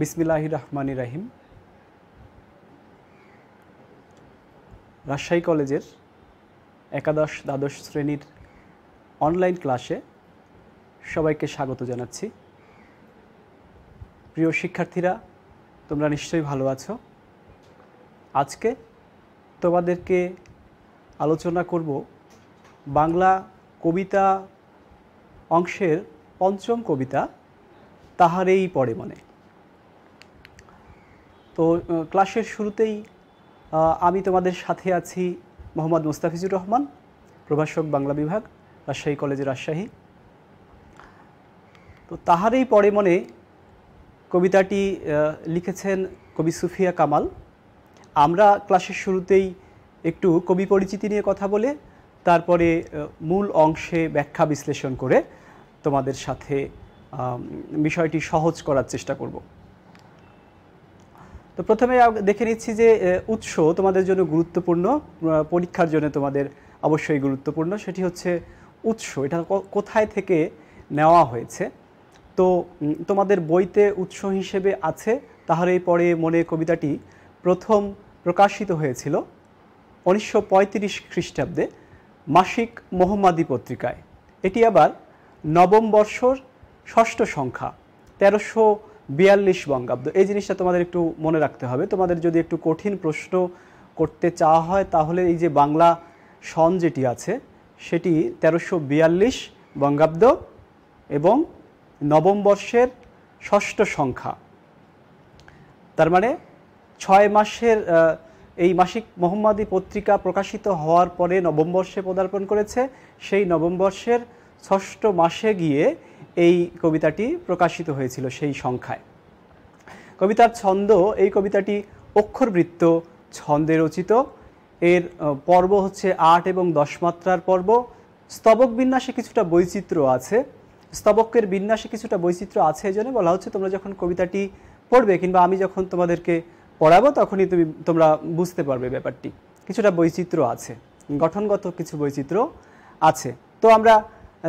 বিসমিল্লাহ রহমানি রাহিম রাজশাহী কলেজের একাদশ দ্বাদশ শ্রেণীর অনলাইন ক্লাসে সবাইকে স্বাগত জানাচ্ছি প্রিয় শিক্ষার্থীরা তোমরা নিশ্চয়ই ভালো আছো আজকে তোমাদেরকে আলোচনা করব বাংলা কবিতা অংশের পঞ্চম কবিতা তাহারেই পড়ে মনে তো ক্লাসের শুরুতেই আমি তোমাদের সাথে আছি মোহাম্মদ মুস্তাফিজুর রহমান প্রভাষক বাংলা বিভাগ রাজশাহী কলেজের রাজশাহী তো তাহারই পরে মনে কবিতাটি লিখেছেন কবি সুফিয়া কামাল আমরা ক্লাসের শুরুতেই একটু কবি পরিচিতি নিয়ে কথা বলে তারপরে মূল অংশে ব্যাখ্যা বিশ্লেষণ করে তোমাদের সাথে বিষয়টি সহজ করার চেষ্টা করব তো প্রথমে দেখে নিচ্ছি যে উৎস তোমাদের জন্য গুরুত্বপূর্ণ পরীক্ষার জন্য তোমাদের অবশ্যই গুরুত্বপূর্ণ সেটি হচ্ছে উৎস এটা কোথায় থেকে নেওয়া হয়েছে তো তোমাদের বইতে উৎস হিসেবে আছে তাহলে পরে মনে কবিতাটি প্রথম প্রকাশিত হয়েছিল উনিশশো খ্রিস্টাব্দে মাসিক মোহাম্মাদি পত্রিকায় এটি আবার নবম বর্ষর ষষ্ঠ সংখ্যা তেরোশো বিয়াল্লিশ বঙ্গাব্দ এই জিনিসটা তোমাদের একটু মনে রাখতে হবে তোমাদের যদি একটু কঠিন প্রশ্ন করতে চাওয়া হয় তাহলে এই যে বাংলা সন যেটি আছে সেটি তেরোশো বিয়াল্লিশ বঙ্গাব্দ এবং নবম বর্ষের ষষ্ঠ সংখ্যা তার মানে ছয় মাসের এই মাসিক মোহাম্মদী পত্রিকা প্রকাশিত হওয়ার পরে নবম বর্ষে পদার্পণ করেছে সেই নবম বর্ষের ষষ্ঠ মাসে গিয়ে এই কবিতাটি প্রকাশিত হয়েছিল সেই সংখ্যায় কবিতার ছন্দ এই কবিতাটি অক্ষরবৃত্ত ছন্দে রচিত এর পর্ব হচ্ছে আট এবং দশ মাত্রার পর্ব স্তবক বিন্যাসে কিছুটা বৈচিত্র্য আছে স্তবকের বিন্যাসে কিছুটা বৈচিত্র্য আছে এই জন্য বলা হচ্ছে তোমরা যখন কবিতাটি পড়বে কিংবা আমি যখন তোমাদেরকে পড়াবো তখনই তুমি তোমরা বুঝতে পারবে ব্যাপারটি কিছুটা বৈচিত্র্য আছে গঠনগত কিছু বৈচিত্র্য আছে তো আমরা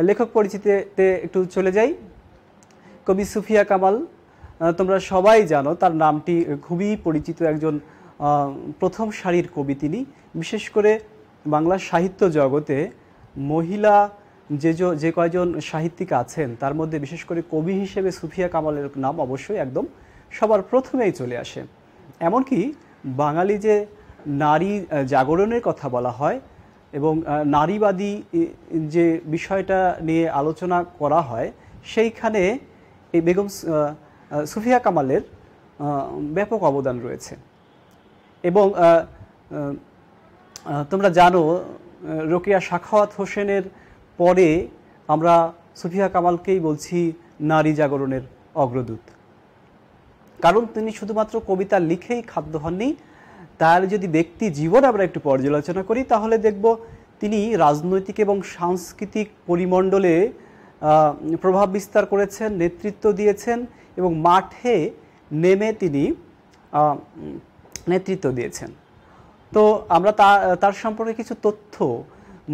লেখক পরিচিতিতে একটু চলে যাই কবি সুফিয়া কামাল তোমরা সবাই জানো তার নামটি খুবই পরিচিত একজন প্রথম সারির কবি তিনি বিশেষ করে বাংলা সাহিত্য জগতে মহিলা যে যে কয়জন সাহিত্যিক আছেন তার মধ্যে বিশেষ করে কবি হিসেবে সুফিয়া কামালের নাম অবশ্যই একদম সবার প্রথমেই চলে আসে এমনকি বাঙালি যে নারী জাগরণের কথা বলা হয় এবং নারীবাদী যে বিষয়টা নিয়ে আলোচনা করা হয় সেইখানে এই বেগম সুফিয়া কামালের ব্যাপক অবদান রয়েছে এবং তোমরা জানো রোকেয়া শাখাওয়াত হোসেনের পরে আমরা সুফিয়া কামালকেই বলছি নারী জাগরণের অগ্রদূত কারণ তিনি শুধুমাত্র কবিতা লিখেই খাদ্য হননি তার যদি ব্যক্তি জীবন আমরা একটু পর্যালোচনা করি তাহলে দেখব তিনি রাজনৈতিক এবং সাংস্কৃতিক পরিমণ্ডলে প্রভাব বিস্তার করেছেন নেতৃত্ব দিয়েছেন এবং মাঠে নেমে তিনি নেতৃত্ব দিয়েছেন তো আমরা তার সম্পর্কে কিছু তথ্য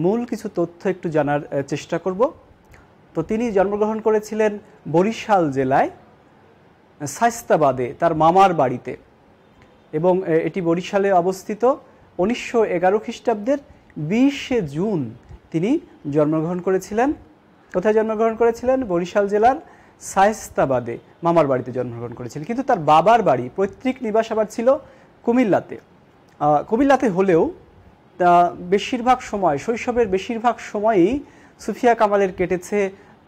মূল কিছু তথ্য একটু জানার চেষ্টা করব তো তিনি জন্মগ্রহণ করেছিলেন বরিশাল জেলায় সাইস্তাবাদে তার মামার বাড়িতে এবং এটি বরিশালে অবস্থিত উনিশশো এগারো খ্রিস্টাব্দের বিশে জুন তিনি জন্মগ্রহণ করেছিলেন কোথায় জন্মগ্রহণ করেছিলেন বরিশাল জেলার সাহেস্তাবাদে মামার বাড়িতে জন্মগ্রহণ করেছিলেন কিন্তু তার বাবার বাড়ি পৈতৃক নিবাস আবার ছিল কুমিল্লাতে কুমিল্লাতে হলেও তা বেশিরভাগ সময় শৈশবের বেশিরভাগ সময়ই সুফিয়া কামালের কেটেছে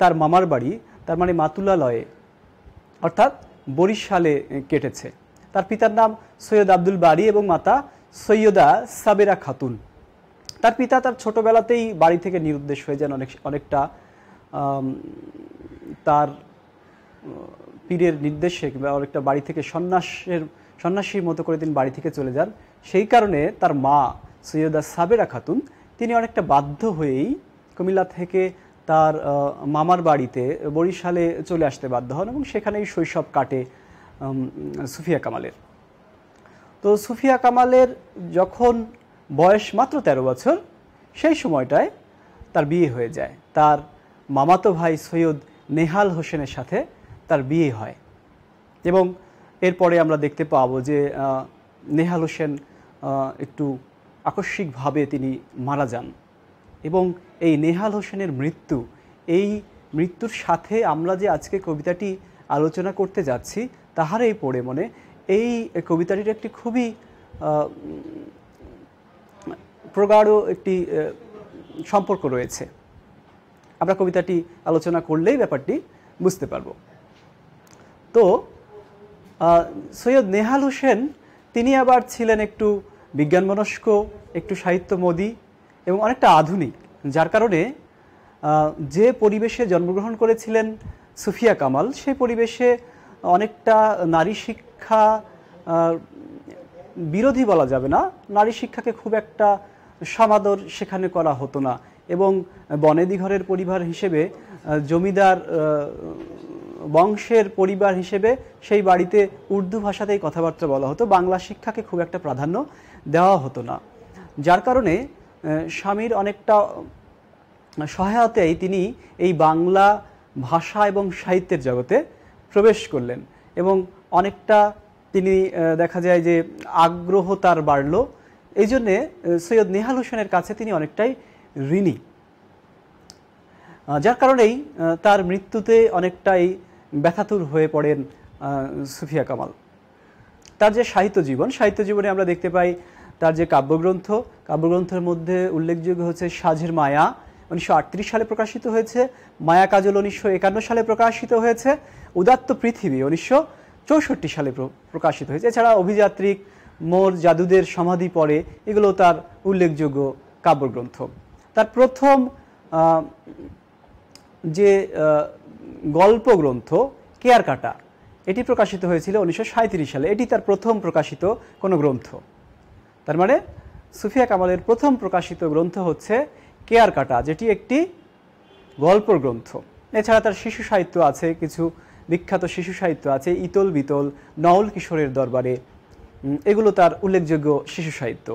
তার মামার বাড়ি তার মানে মাতুলালয়ে অর্থাৎ বরিশালে কেটেছে তার পিতার নাম সৈয়দ আব্দুল বাড়ি এবং মাতা সৈয়দা সাবেরা খাতুন তার পিতা তার ছোটোবেলাতেই বাড়ি থেকে নিরুদ্দেশ হয়ে যান অনেক অনেকটা তার পীরের নির্দেশে কিংবা অনেকটা বাড়ি থেকে সন্ন্যাসের সন্ন্যাসীর মতো করে তিনি বাড়ি থেকে চলে যান সেই কারণে তার মা সৈয়দা সাবেরা খাতুন তিনি অনেকটা বাধ্য হয়েই কুমিল্লা থেকে তার মামার বাড়িতে বরিশালে চলে আসতে বাধ্য হন এবং সেখানেই শৈশব কাটে সুফিয়া কামালের তো সুফিয়া কামালের যখন বয়স মাত্র ১৩ বছর সেই সময়টায় তার বিয়ে হয়ে যায় তার মামাতো ভাই সৈয়দ নেহাল হোসেনের সাথে তার বিয়ে হয় এবং এরপরে আমরা দেখতে পাবো যে নেহাল হোসেন একটু আকস্মিকভাবে তিনি মারা যান এবং এই নেহাল হোসেনের মৃত্যু এই মৃত্যুর সাথে আমরা যে আজকে কবিতাটি আলোচনা করতে যাচ্ছি এই পড়ে মনে এই কবিতাটির একটি খুবই প্রগাঢ় একটি সম্পর্ক রয়েছে আমরা কবিতাটি আলোচনা করলেই ব্যাপারটি বুঝতে পারব তো সৈয়দ নেহাল হোসেন তিনি আবার ছিলেন একটু বিজ্ঞানমনস্ক একটু সাহিত্য সাহিত্যমোদী এবং অনেকটা আধুনিক যার কারণে যে পরিবেশে জন্মগ্রহণ করেছিলেন সুফিয়া কামাল সেই পরিবেশে অনেকটা নারী শিক্ষা বিরোধী বলা যাবে না নারী শিক্ষাকে খুব একটা সমাদর সেখানে করা হতো না এবং বনেদি ঘরের পরিবার হিসেবে জমিদার বংশের পরিবার হিসেবে সেই বাড়িতে উর্দু ভাষাতেই কথাবার্তা বলা হতো বাংলা শিক্ষাকে খুব একটা প্রাধান্য দেওয়া হতো না যার কারণে স্বামীর অনেকটা সহায়তায় তিনি এই বাংলা ভাষা এবং সাহিত্যের জগতে প্রবেশ করলেন এবং অনেকটা তিনি দেখা যায় যে আগ্রহ তার বাড়ল এই জন্যে সৈয়দ নেহাল হোসেনের কাছে তিনি অনেকটাই ঋণী যার কারণেই তার মৃত্যুতে অনেকটাই ব্যথাতুর হয়ে পড়েন সুফিয়া কামাল তার যে সাহিত্য জীবন সাহিত্য জীবনে আমরা দেখতে পাই তার যে কাব্যগ্রন্থ কাব্যগ্রন্থের মধ্যে উল্লেখযোগ্য হচ্ছে সাঝের মায়া উনিশশো সালে প্রকাশিত হয়েছে মায়া কাজল উনিশশো সালে প্রকাশিত হয়েছে উদাত্ত পৃথিবী উনিশশো চৌষট্টি সালে প্রকাশিত হয়েছে এছাড়া অভিযাত্রিক মোর জাদুদের সমাধি পড়ে এগুলো তার উল্লেখযোগ্য কাব্যগ্রন্থ তার প্রথম যে গল্প গ্রন্থ কেয়ার কাটা এটি প্রকাশিত হয়েছিল উনিশশো সালে এটি তার প্রথম প্রকাশিত কোনো গ্রন্থ তার মানে সুফিয়া কামালের প্রথম প্রকাশিত গ্রন্থ হচ্ছে কেয়ার কাটা যেটি একটি গল্পর গ্রন্থ এছাড়া তার শিশু সাহিত্য আছে কিছু বিখ্যাত শিশু সাহিত্য আছে ইতল বিতল নওল কিশোরের দরবারে এগুলো তার উল্লেখযোগ্য শিশু সাহিত্য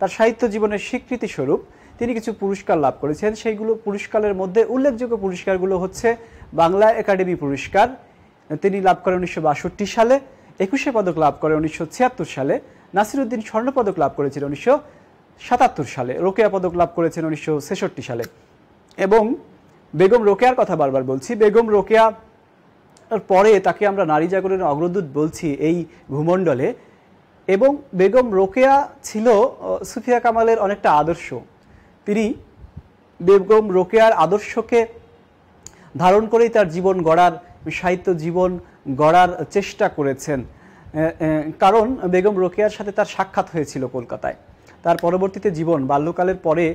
তার সাহিত্য জীবনের স্বীকৃতিস্বরূপ তিনি কিছু পুরস্কার লাভ করেছেন সেইগুলো পুরস্কারের মধ্যে উল্লেখযোগ্য পুরস্কারগুলো হচ্ছে বাংলা একাডেমি পুরস্কার তিনি লাভ করেন উনিশশো সালে একুশে পদক লাভ করে উনিশশো সালে নাসিরুদ্দিন স্বর্ণপদক লাভ করেছিলেন উনিশশো সাতাত্তর সালে রোকেয়া পদক লাভ করেছেন উনিশশো সালে এবং বেগম রোকেয়ার কথা বারবার বলছি বেগম রোকেয়া পরে তাকে আমরা নারী জাগরণের অগ্রদূত বলছি এই ভূমণ্ডলে এবং বেগম রোকেয়া ছিল সুফিয়া কামালের অনেকটা আদর্শ তিনি বেগম রোকেয়ার আদর্শকে ধারণ করেই তার জীবন গড়ার সাহিত্য জীবন গড়ার চেষ্টা করেছেন কারণ বেগম রোকেয়ার সাথে তার সাক্ষাৎ হয়েছিল কলকাতায় তার পরবর্তীতে জীবন বাল্যকালের পরে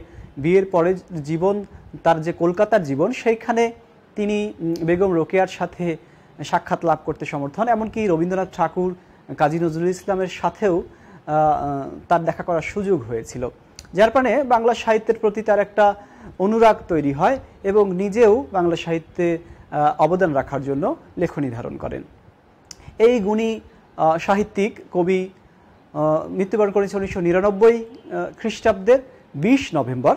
বিয়ের পরে জীবন তার যে কলকাতার জীবন সেইখানে তিনি বেগম রোকেয়ার সাথে সাক্ষাৎ লাভ করতে সমর্থ হন এমনকি রবীন্দ্রনাথ ঠাকুর কাজী নজরুল ইসলামের সাথেও তার দেখা করার সুযোগ হয়েছিল যার কারণে বাংলা সাহিত্যের প্রতি তার একটা অনুরাগ তৈরি হয় এবং নিজেও বাংলা সাহিত্যে অবদান রাখার জন্য লেখনী ধারণ করেন এই গুণী সাহিত্যিক কবি মৃত্যুবরণ করেছেন উনিশশো নিরানব্বই খ্রিস্টাব্দের বিশ নভেম্বর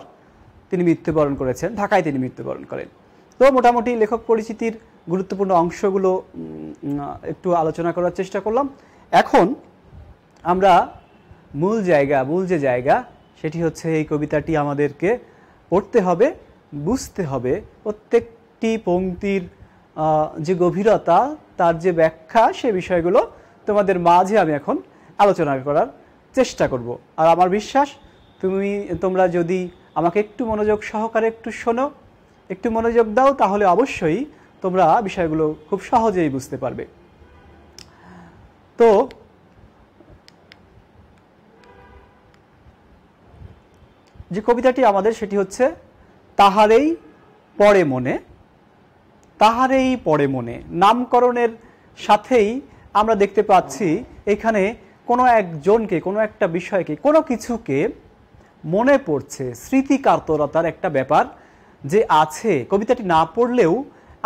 তিনি মৃত্যুবরণ করেছেন ঢাকায় তিনি মৃত্যুবরণ করেন তো মোটামুটি লেখক পরিচিতির গুরুত্বপূর্ণ অংশগুলো একটু আলোচনা করার চেষ্টা করলাম এখন আমরা মূল জায়গা মূল যে জায়গা সেটি হচ্ছে এই কবিতাটি আমাদেরকে পড়তে হবে বুঝতে হবে প্রত্যেকটি পঙ্ক্তির যে গভীরতা তার যে ব্যাখ্যা সে বিষয়গুলো তোমাদের মাঝে আমি এখন আলোচনা করার চেষ্টা করব আর আমার বিশ্বাস তুমি তোমরা যদি আমাকে একটু মনোযোগ সহকারে একটু শোনো একটু মনোযোগ দাও তাহলে অবশ্যই তোমরা বিষয়গুলো খুব সহজেই বুঝতে পারবে তো যে কবিতাটি আমাদের সেটি হচ্ছে তাহারেই পরে মনে তাহারেই পরে মনে নামকরণের সাথেই আমরা দেখতে পাচ্ছি এখানে কোনো একজনকে কোনো একটা বিষয়কে কোনো কিছুকে মনে পড়ছে স্মৃতিকাতরতার একটা ব্যাপার যে আছে কবিতাটি না পড়লেও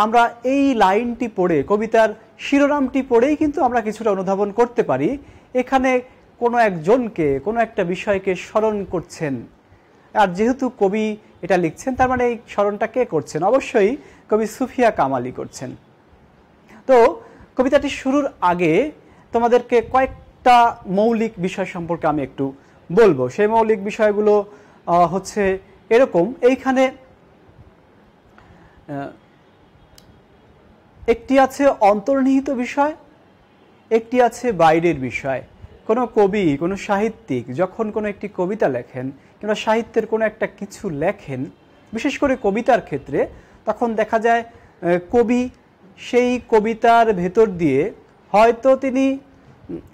আমরা এই লাইনটি পড়ে কবিতার শিরোনামটি পড়েই কিন্তু আমরা কিছুটা অনুধাবন করতে পারি এখানে কোনো একজনকে কোনো একটা বিষয়কে স্মরণ করছেন আর যেহেতু কবি এটা লিখছেন তার মানে এই স্মরণটা কে করছেন অবশ্যই কবি সুফিয়া কামালি করছেন তো কবিতাটি শুরুর আগে তোমাদেরকে কয়েক একটা মৌলিক বিষয় সম্পর্কে আমি একটু বলবো সেই মৌলিক বিষয়গুলো হচ্ছে এরকম এইখানে একটি আছে অন্তর্নিহিত বিষয় একটি আছে বাইরের বিষয় কোনো কবি কোনো সাহিত্যিক যখন কোনো একটি কবিতা লেখেন কিংবা সাহিত্যের কোনো একটা কিছু লেখেন বিশেষ করে কবিতার ক্ষেত্রে তখন দেখা যায় কবি সেই কবিতার ভেতর দিয়ে হয়তো তিনি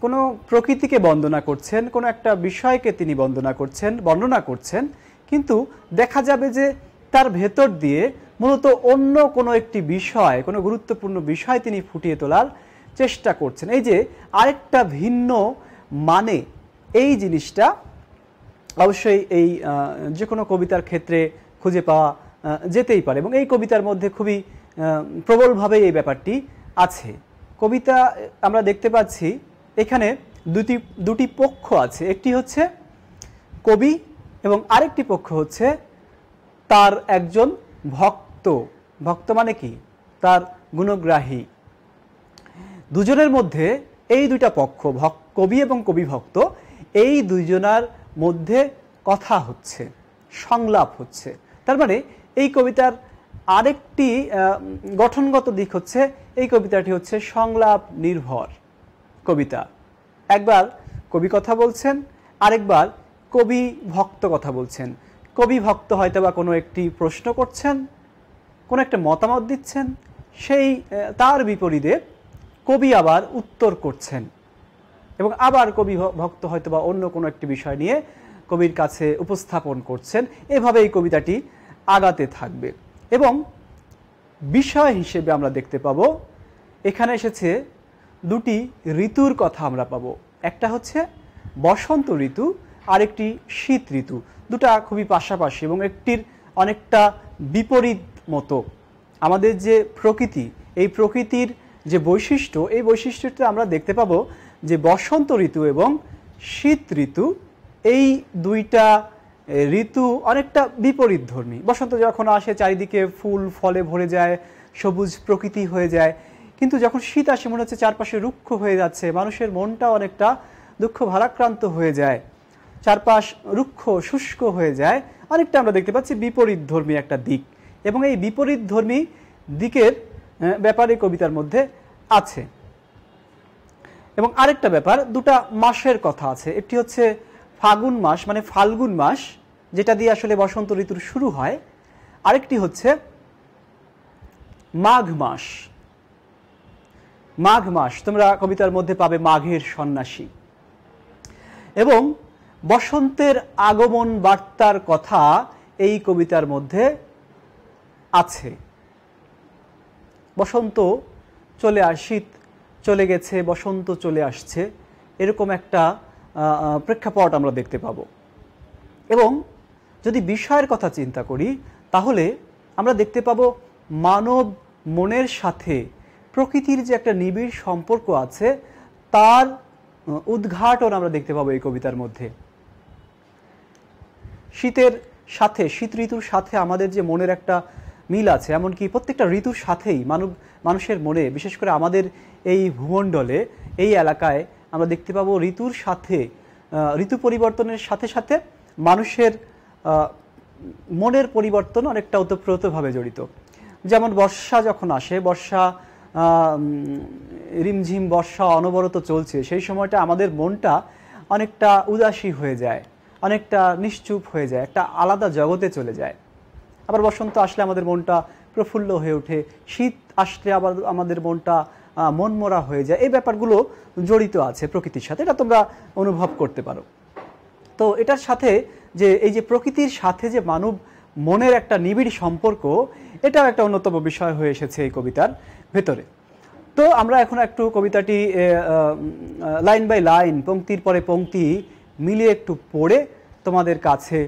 কোনো প্রকৃতিকে বন্দনা করছেন কোনো একটা বিষয়কে তিনি বন্দনা করছেন বর্ণনা করছেন কিন্তু দেখা যাবে যে তার ভেতর দিয়ে মূলত অন্য কোনো একটি বিষয় কোনো গুরুত্বপূর্ণ বিষয় তিনি ফুটিয়ে তোলার চেষ্টা করছেন এই যে আরেকটা ভিন্ন মানে এই জিনিসটা অবশ্যই এই যে কোনো কবিতার ক্ষেত্রে খুঁজে পাওয়া যেতেই পারে এবং এই কবিতার মধ্যে খুবই প্রবলভাবে এই ব্যাপারটি আছে কবিতা আমরা দেখতে পাচ্ছি এখানে দুটি দুটি পক্ষ আছে একটি হচ্ছে কবি এবং আরেকটি পক্ষ হচ্ছে তার একজন ভক্ত ভক্ত মানে কি তার গুণগ্রাহী দুজনের মধ্যে এই দুইটা পক্ষ ভক কবি এবং কবি ভক্ত এই দুজনার মধ্যে কথা হচ্ছে সংলাপ হচ্ছে তার মানে এই কবিতার আরেকটি গঠনগত দিক হচ্ছে এই কবিতাটি হচ্ছে সংলাপ নির্ভর কবিতা একবার কবি কথা বলছেন আরেকবার কবি ভক্ত কথা বলছেন কবি ভক্ত হয়তো বা কোনো একটি প্রশ্ন করছেন কোনো একটা মতামত দিচ্ছেন সেই তার বিপরীতে কবি আবার উত্তর করছেন এবং আবার কবি ভক্ত হয়তো বা অন্য কোনো একটি বিষয় নিয়ে কবির কাছে উপস্থাপন করছেন এভাবে এই কবিতাটি আগাতে থাকবে এবং বিষয় হিসেবে আমরা দেখতে পাব এখানে এসেছে দুটি ঋতুর কথা আমরা পাবো একটা হচ্ছে বসন্ত ঋতু আরেকটি শীত ঋতু দুটা খুবই পাশাপাশি এবং একটির অনেকটা বিপরীত মতো আমাদের যে প্রকৃতি এই প্রকৃতির যে বৈশিষ্ট্য এই বৈশিষ্ট্যটা আমরা দেখতে পাবো যে বসন্ত ঋতু এবং শীত ঋতু এই দুইটা ঋতু অনেকটা বিপরীত ধর্মী বসন্ত যখন আসে চারিদিকে ফুল ফলে ভরে যায় সবুজ প্রকৃতি হয়ে যায় কিন্তু যখন শীত আসে মনে হচ্ছে চারপাশে রুক্ষ হয়ে যাচ্ছে মানুষের মনটা অনেকটা দুঃখ ভারাক্রান্ত হয়ে যায় চারপাশ রুক্ষ শুষ্ক হয়ে যায় অনেকটা আমরা দেখতে পাচ্ছি বিপরীত ধর্মী একটা দিক এবং এই বিপরীত ধর্মী দিকের ব্যাপারে কবিতার মধ্যে আছে এবং আরেকটা ব্যাপার দুটা মাসের কথা আছে একটি হচ্ছে ফাগুন মাস মানে ফাল্গুন মাস যেটা দিয়ে আসলে বসন্ত ঋতুর শুরু হয় আরেকটি হচ্ছে মাঘ মাস মাঘ মাস তোমরা কবিতার মধ্যে পাবে মাঘের সন্ন্যাসী এবং বসন্তের আগমন বার্তার কথা এই কবিতার মধ্যে আছে বসন্ত চলে আর শীত চলে গেছে বসন্ত চলে আসছে এরকম একটা প্রেক্ষাপট আমরা দেখতে পাব এবং যদি বিষয়ের কথা চিন্তা করি তাহলে আমরা দেখতে পাব মানব মনের সাথে প্রকৃতির যে একটা নিবিড় সম্পর্ক আছে তার উদ্ঘাটন আমরা দেখতে পাবো এই কবিতার মধ্যে শীতের সাথে শীত ঋতুর সাথে আমাদের যে মনের একটা মিল আছে এমনকি প্রত্যেকটা ঋতুর সাথেই মানব মানুষের মনে বিশেষ করে আমাদের এই ভূমণ্ডলে এই এলাকায় আমরা দেখতে পাবো ঋতুর সাথে ঋতু পরিবর্তনের সাথে সাথে মানুষের মনের পরিবর্তন অনেকটা ওতপ্রোতভাবে জড়িত যেমন বর্ষা যখন আসে বর্ষা রিমঝিম বর্ষা অনবরত চলছে সেই সময়টা আমাদের মনটা অনেকটা উদাসী হয়ে যায় অনেকটা নিশ্চুপ হয়ে যায় একটা আলাদা জগতে চলে যায় আবার বসন্ত আসলে আমাদের মনটা প্রফুল্ল হয়ে ওঠে শীত আসলে আবার আমাদের মনটা মনমরা হয়ে যায় এই ব্যাপারগুলো জড়িত আছে প্রকৃতির সাথে এটা তোমরা অনুভব করতে পারো তো এটার সাথে যে এই যে প্রকৃতির সাথে যে মানব মনের একটা নিবিড় সম্পর্ক এটাও একটা অন্যতম বিষয় হয়ে এসেছে এই কবিতার ভেতরে তো আমরা এখন একটু কবিতাটি লাইন বাই লাইন পংক্তির পরে পংক্তি মিলিয়ে একটু পড়ে তোমাদের কাছে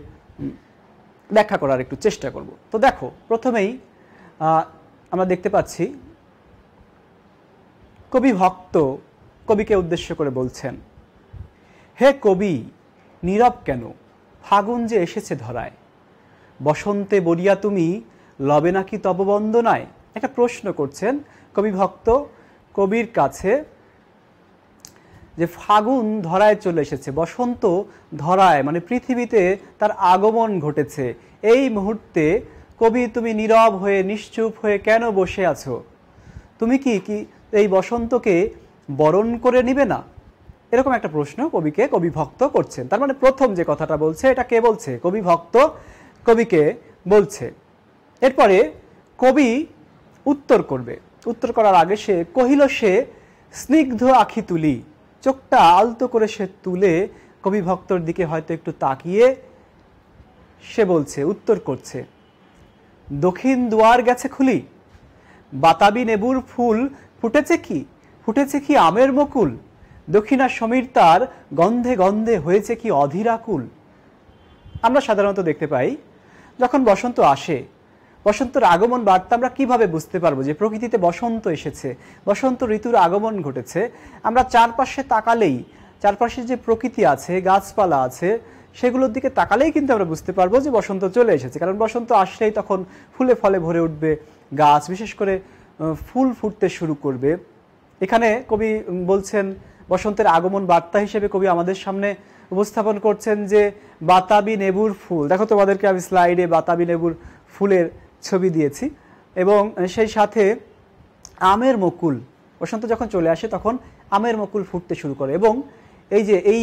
ব্যাখ্যা করার একটু চেষ্টা করব তো দেখো প্রথমেই আমরা দেখতে পাচ্ছি কবি ভক্ত কবিকে উদ্দেশ্য করে বলছেন হে কবি নীরব কেন ফাগুন যে এসেছে ধরায় বসন্তে বলিয়া তুমি লবে নাকি তপবন্দনায় একটা প্রশ্ন করছেন কবি ভক্ত কবির কাছে যে ফাগুন ধরায় চলে এসেছে বসন্ত ধরায় মানে পৃথিবীতে তার আগমন ঘটেছে এই মুহূর্তে কবি তুমি নীরব হয়ে নিশ্চুপ হয়ে কেন বসে আছো তুমি কি কি এই বসন্তকে বরণ করে নিবে না এরকম একটা প্রশ্ন কবিকে কবি ভক্ত করছেন তার মানে প্রথম যে কথাটা বলছে এটা কে বলছে কবি ভক্ত কবিকে বলছে এরপরে কবি উত্তর করবে উত্তর করার আগে সে কহিল সে স্নিগ্ধ আখি তুলি চোখটা আলতো করে সে তুলে কবি ভক্তর দিকে হয়তো একটু তাকিয়ে সে বলছে উত্তর করছে দক্ষিণ দুয়ার গেছে খুলি বাতাবি নেবুর ফুল ফুটেছে কি ফুটেছে কি আমের মকুল দক্ষিণা সমীর তার গন্ধে গন্ধে হয়েছে কি অধীরাকুল আমরা সাধারণত দেখতে পাই যখন বসন্ত আসে বসন্তর আগমন বার্তা আমরা কিভাবে বুঝতে পারবো যে প্রকৃতিতে বসন্ত এসেছে বসন্ত ঋতুর আগমন ঘটেছে আমরা চারপাশে তাকালেই চারপাশে যে প্রকৃতি আছে গাছপালা আছে সেগুলোর দিকে তাকালেই কিন্তু আমরা বুঝতে পারবো যে বসন্ত চলে এসেছে কারণ বসন্ত আসলেই তখন ফুলে ফলে ভরে উঠবে গাছ বিশেষ করে ফুল ফুটতে শুরু করবে এখানে কবি বলছেন বসন্তের আগমন বার্তা হিসেবে কবি আমাদের সামনে উপস্থাপন করছেন যে বাতাবি নেবুর ফুল দেখো তোমাদেরকে আমি স্লাইডে বাতাবি নেবুর ফুলের ছবি দিয়েছি এবং সেই সাথে আমের মকুল বসন্ত যখন চলে আসে তখন আমের মকুল ফুটতে শুরু করে এবং এই যে এই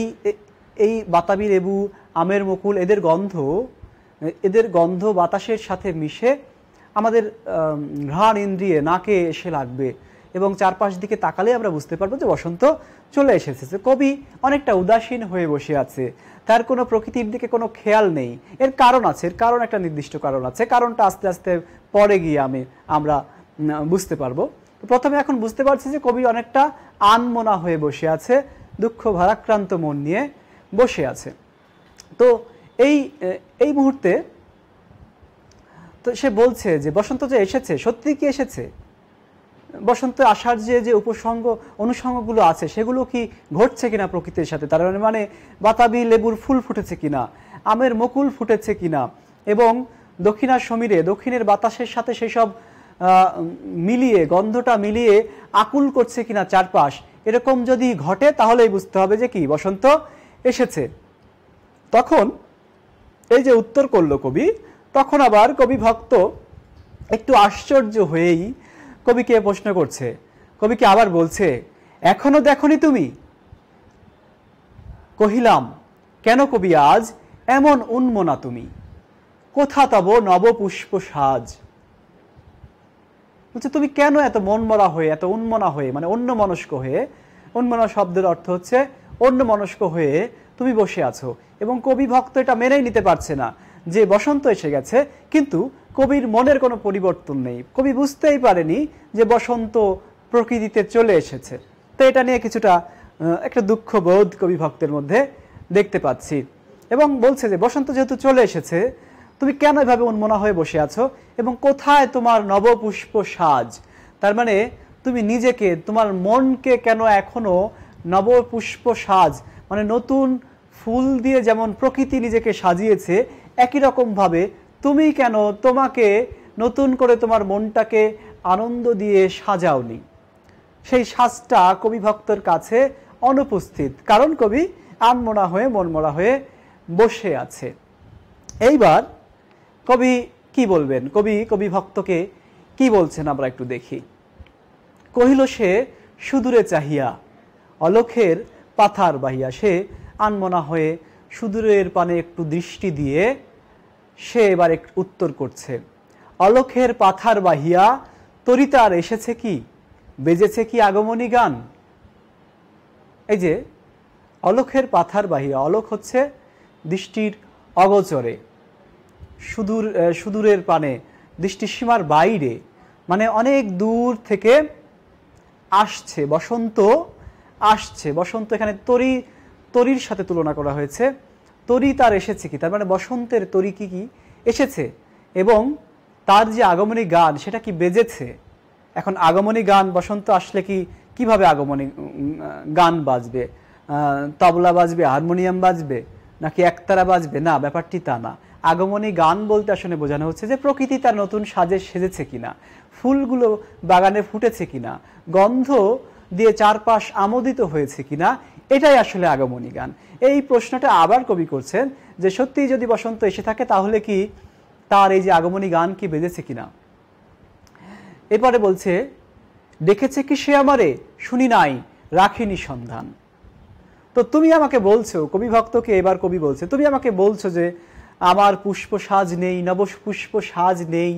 এই বাতাবি লেবু আমের মকুল এদের গন্ধ এদের গন্ধ বাতাসের সাথে মিশে আমাদের ঘ্রাণ ইন্দ্রিয়ে নাকে এসে লাগবে এবং চারপাশ দিকে তাকালে আমরা বুঝতে পারবো যে বসন্ত চলে এসেছে কবি অনেকটা উদাসীন হয়ে বসে আছে তার কোনো প্রকৃতির দিকে কোনো খেয়াল নেই এর কারণ আছে এর কারণ একটা নির্দিষ্ট কারণ আছে কারণটা আস্তে আস্তে পরে গিয়ে আমি আমরা বুঝতে পারবো প্রথমে এখন বুঝতে পারছি যে কবি অনেকটা আনমোনা হয়ে বসে আছে দুঃখ ভারাক্রান্ত মন নিয়ে বসে আছে তো এই এই মুহূর্তে তো সে বলছে যে বসন্ত যে এসেছে সত্যি কি এসেছে বসন্ত আসার যে যে উপসঙ্গ অনুষঙ্গগুলো আছে সেগুলো কি ঘটছে কিনা প্রকৃতির সাথে তার মানে, মানে বাতাবি লেবুর ফুল ফুটেছে কিনা আমের মুকুল ফুটেছে কিনা এবং দক্ষিণা সমীরে দক্ষিণের বাতাসের সাথে সেসব মিলিয়ে গন্ধটা মিলিয়ে আকুল করছে কিনা চারপাশ এরকম যদি ঘটে তাহলেই বুঝতে হবে যে কি বসন্ত এসেছে তখন এই যে উত্তর করল কবি তখন আবার কবি ভক্ত একটু আশ্চর্য হয়েই কবিকে প্রশ্ন করছে কবিকে আবার বলছে এখনো দেখনি তুমি কহিলাম কেন কবি আজ এমন উন্মনা তুমি কোথা তব নবপুষ্প সাজ বলছে তুমি কেন এত মনমরা হয়ে এত উন্মনা হয়ে মানে অন্য মনস্ক হয়ে উন্মনা শব্দের অর্থ হচ্ছে অন্য মনস্ক হয়ে তুমি বসে আছো এবং কবি ভক্ত এটা মেনেই নিতে পারছে না যে বসন্ত এসে গেছে কিন্তু কবির মনের কোনো পরিবর্তন নেই কবি বুঝতেই পারেনি যে বসন্ত প্রকৃতিতে চলে এসেছে তো এটা নিয়ে কিছুটা একটা দুঃখবোধ কবি ভক্তের মধ্যে দেখতে পাচ্ছি এবং বলছে যে বসন্ত যেহেতু চলে এসেছে তুমি কেন এভাবে উন্মনা হয়ে বসে আছো এবং কোথায় তোমার নবপুষ্প সাজ তার মানে তুমি নিজেকে তোমার মনকে কেন এখনও নবপুষ্প সাজ মানে নতুন ফুল দিয়ে যেমন প্রকৃতি নিজেকে সাজিয়েছে একই রকমভাবে তুমি কেন তোমাকে নতুন করে তোমার মনটাকে আনন্দ দিয়ে সাজাওনি সেই সাজটা কবি ভক্তর কাছে অনুপস্থিত কারণ কবি আনমোনা হয়ে মনমোড়া হয়ে বসে আছে এইবার কবি কি বলবেন কবি কবি ভক্তকে কি বলছেন আমরা একটু দেখি কহিল সে সুদূরে চাহিয়া অলক্ষের পাথার বাহিয়া সে আনমনা হয়ে সুদূরের পানে একটু দৃষ্টি দিয়ে সে এবার একটু উত্তর করছে অলোখের পাথার বাহিয়া তরিতার এসেছে কি বেজেছে কি আগমনী গান এই যে অলোখের পাথার বাহিয়া অলোক হচ্ছে দৃষ্টির অগোচরে সুদূর সুদূরের পানে দৃষ্টিসীমার বাইরে মানে অনেক দূর থেকে আসছে বসন্ত আসছে বসন্ত এখানে তরি তরির সাথে তুলনা করা হয়েছে তরি তার এসেছে কি তার মানে বসন্তের তরি কি কি এসেছে এবং তার যে আগমনী গান সেটা কি বেজেছে এখন আগমনী গান বসন্ত আসলে কি কিভাবে আগমনী গান বাজবে তবলা বাজবে হারমোনিয়াম বাজবে নাকি একতারা বাজবে না ব্যাপারটি তা না আগমনী গান বলতে আসলে বোঝানো হচ্ছে যে প্রকৃতি তার নতুন সাজে সেজেছে কিনা ফুলগুলো বাগানে ফুটেছে কিনা গন্ধ দিয়ে চারপাশ আমোদিত হয়েছে কিনা এটাই আসলে আগমনী গান এই প্রশ্নটা আবার কবি করছেন যে সত্যি যদি বসন্ত এসে থাকে তাহলে কি তার এই যে আগমনী গান কি বেঁধেছে কিনা এরপরে বলছে দেখেছে কি সে আমারে শুনি নাই রাখিনি সন্ধান তো তুমি আমাকে বলছো কবি ভক্তকে এবার কবি বলছে তুমি আমাকে বলছো যে আমার পুষ্প সাজ নেই নবপুষ্প সাজ নেই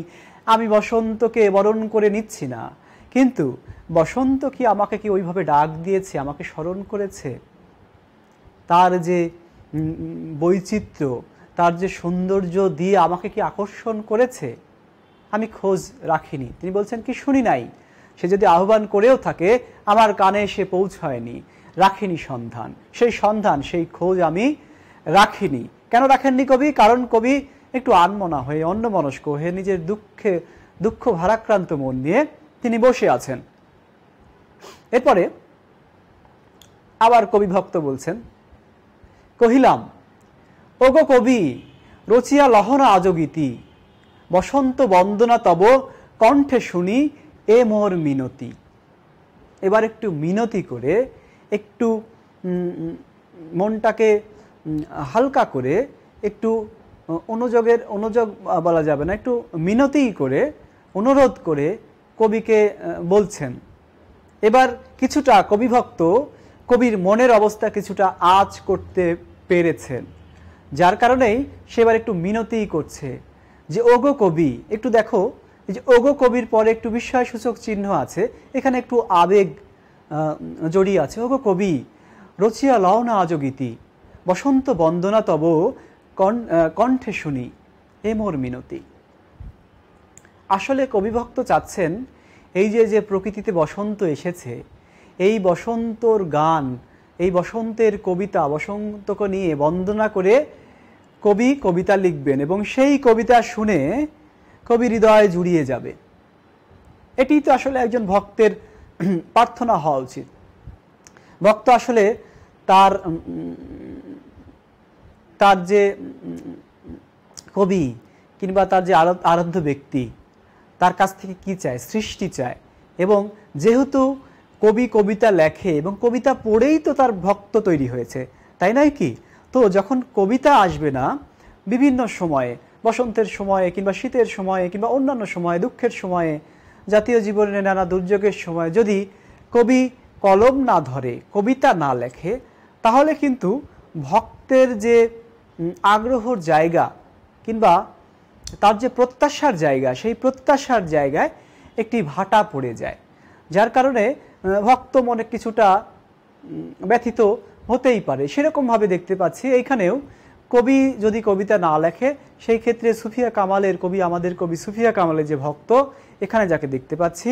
আমি বসন্তকে বরণ করে নিচ্ছি না কিন্তু বসন্ত কি আমাকে কি ওইভাবে ডাক দিয়েছে আমাকে স্মরণ করেছে তার যে বৈচিত্র্য তার যে সৌন্দর্য দিয়ে আমাকে কি আকর্ষণ করেছে আমি খোঁজ রাখিনি তিনি বলছেন কি শুনি নাই সে যদি আহ্বান করেও থাকে আমার কানে সে পৌঁছায়নি রাখিনি সন্ধান সেই সন্ধান সেই খোঁজ আমি রাখিনি কেন রাখেননি কবি কারণ কবি একটু আনমনা হয়ে অন্যমনস্ক হয়ে নিজের দুঃখে দুঃখ ভারাক্রান্ত মন নিয়ে তিনি বসে আছেন এরপরে আবার কবি ভক্ত বলছেন কহিলাম ও গো কবি রচিয়া লহনা আজগীতি বসন্ত বন্দনা তব কণ্ঠে শুনি এ মোর মিনতি এবার একটু মিনতি করে একটু মনটাকে হালকা করে একটু অনুযোগের অনুযোগ বলা যাবে না একটু মিনতি করে অনুরোধ করে কবিকে বলছেন এবার কিছুটা কবিভক্ত কবির মনের অবস্থা কিছুটা আজ করতে পেরেছেন যার কারণেই সেবার একটু মিনতি করছে যে ওগো কবি একটু দেখো যে ওগো কবির পরে একটু বিস্ময়সূচক চিহ্ন আছে এখানে একটু আবেগ জড়িয়ে আছে ওগো কবি রচিয়া লও না আজগীতি বসন্ত বন্দনা তব কণ্ঠে শুনি এ মোর মিনতি আসলে কবিভক্ত চাচ্ছেন এই যে যে প্রকৃতিতে বসন্ত এসেছে এই বসন্তর গান এই বসন্তের কবিতা বসন্তকে নিয়ে বন্দনা করে কবি কবিতা লিখবেন এবং সেই কবিতা শুনে কবি হৃদয়ে জুড়িয়ে যাবে এটি তো আসলে একজন ভক্তের প্রার্থনা হওয়া উচিত ভক্ত আসলে তার তার যে কবি কিংবা তার যে আরাধ্য ব্যক্তি তার কাছ থেকে কি চায় সৃষ্টি চায় এবং যেহেতু কবি কবিতা লেখে এবং কবিতা পড়েই তো তার ভক্ত তৈরি হয়েছে তাই নয় কি তো যখন কবিতা আসবে না বিভিন্ন সময়ে বসন্তের সময়ে কিংবা শীতের সময়ে কিংবা অন্যান্য সময়ে দুঃখের সময়ে জাতীয় জীবনে নানা দুর্যোগের সময় যদি কবি কলম না ধরে কবিতা না লেখে তাহলে কিন্তু ভক্তের যে আগ্রহর জায়গা কিংবা তার যে প্রত্যাশার জায়গা সেই প্রত্যাশার জায়গায় একটি ভাটা পড়ে যায় যার কারণে ভক্ত মনে কিছুটা ব্যথিত হতেই পারে সেরকমভাবে দেখতে পাচ্ছি এইখানেও কবি যদি কবিতা না লেখে সেই ক্ষেত্রে সুফিয়া কামালের কবি আমাদের কবি সুফিয়া কামালের যে ভক্ত এখানে যাকে দেখতে পাচ্ছি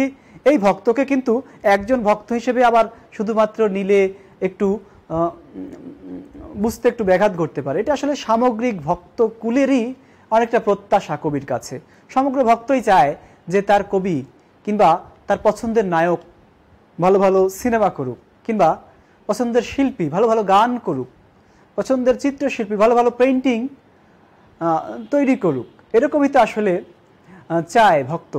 এই ভক্তকে কিন্তু একজন ভক্ত হিসেবে আবার শুধুমাত্র নিলে একটু বুঝতে একটু ব্যাঘাত ঘটতে পারে এটা আসলে সামগ্রিক ভক্ত কুলেরই অনেকটা প্রত্যাশা কবির কাছে সমগ্র ভক্তই চায় যে তার কবি কিংবা তার পছন্দের নায়ক ভালো ভালো সিনেমা করুক কিংবা পছন্দের শিল্পী ভালো ভালো গান করুক পছন্দের চিত্রশিল্পী ভালো ভালো পেন্টিং তৈরি করুক এরকমই তো আসলে চায় ভক্ত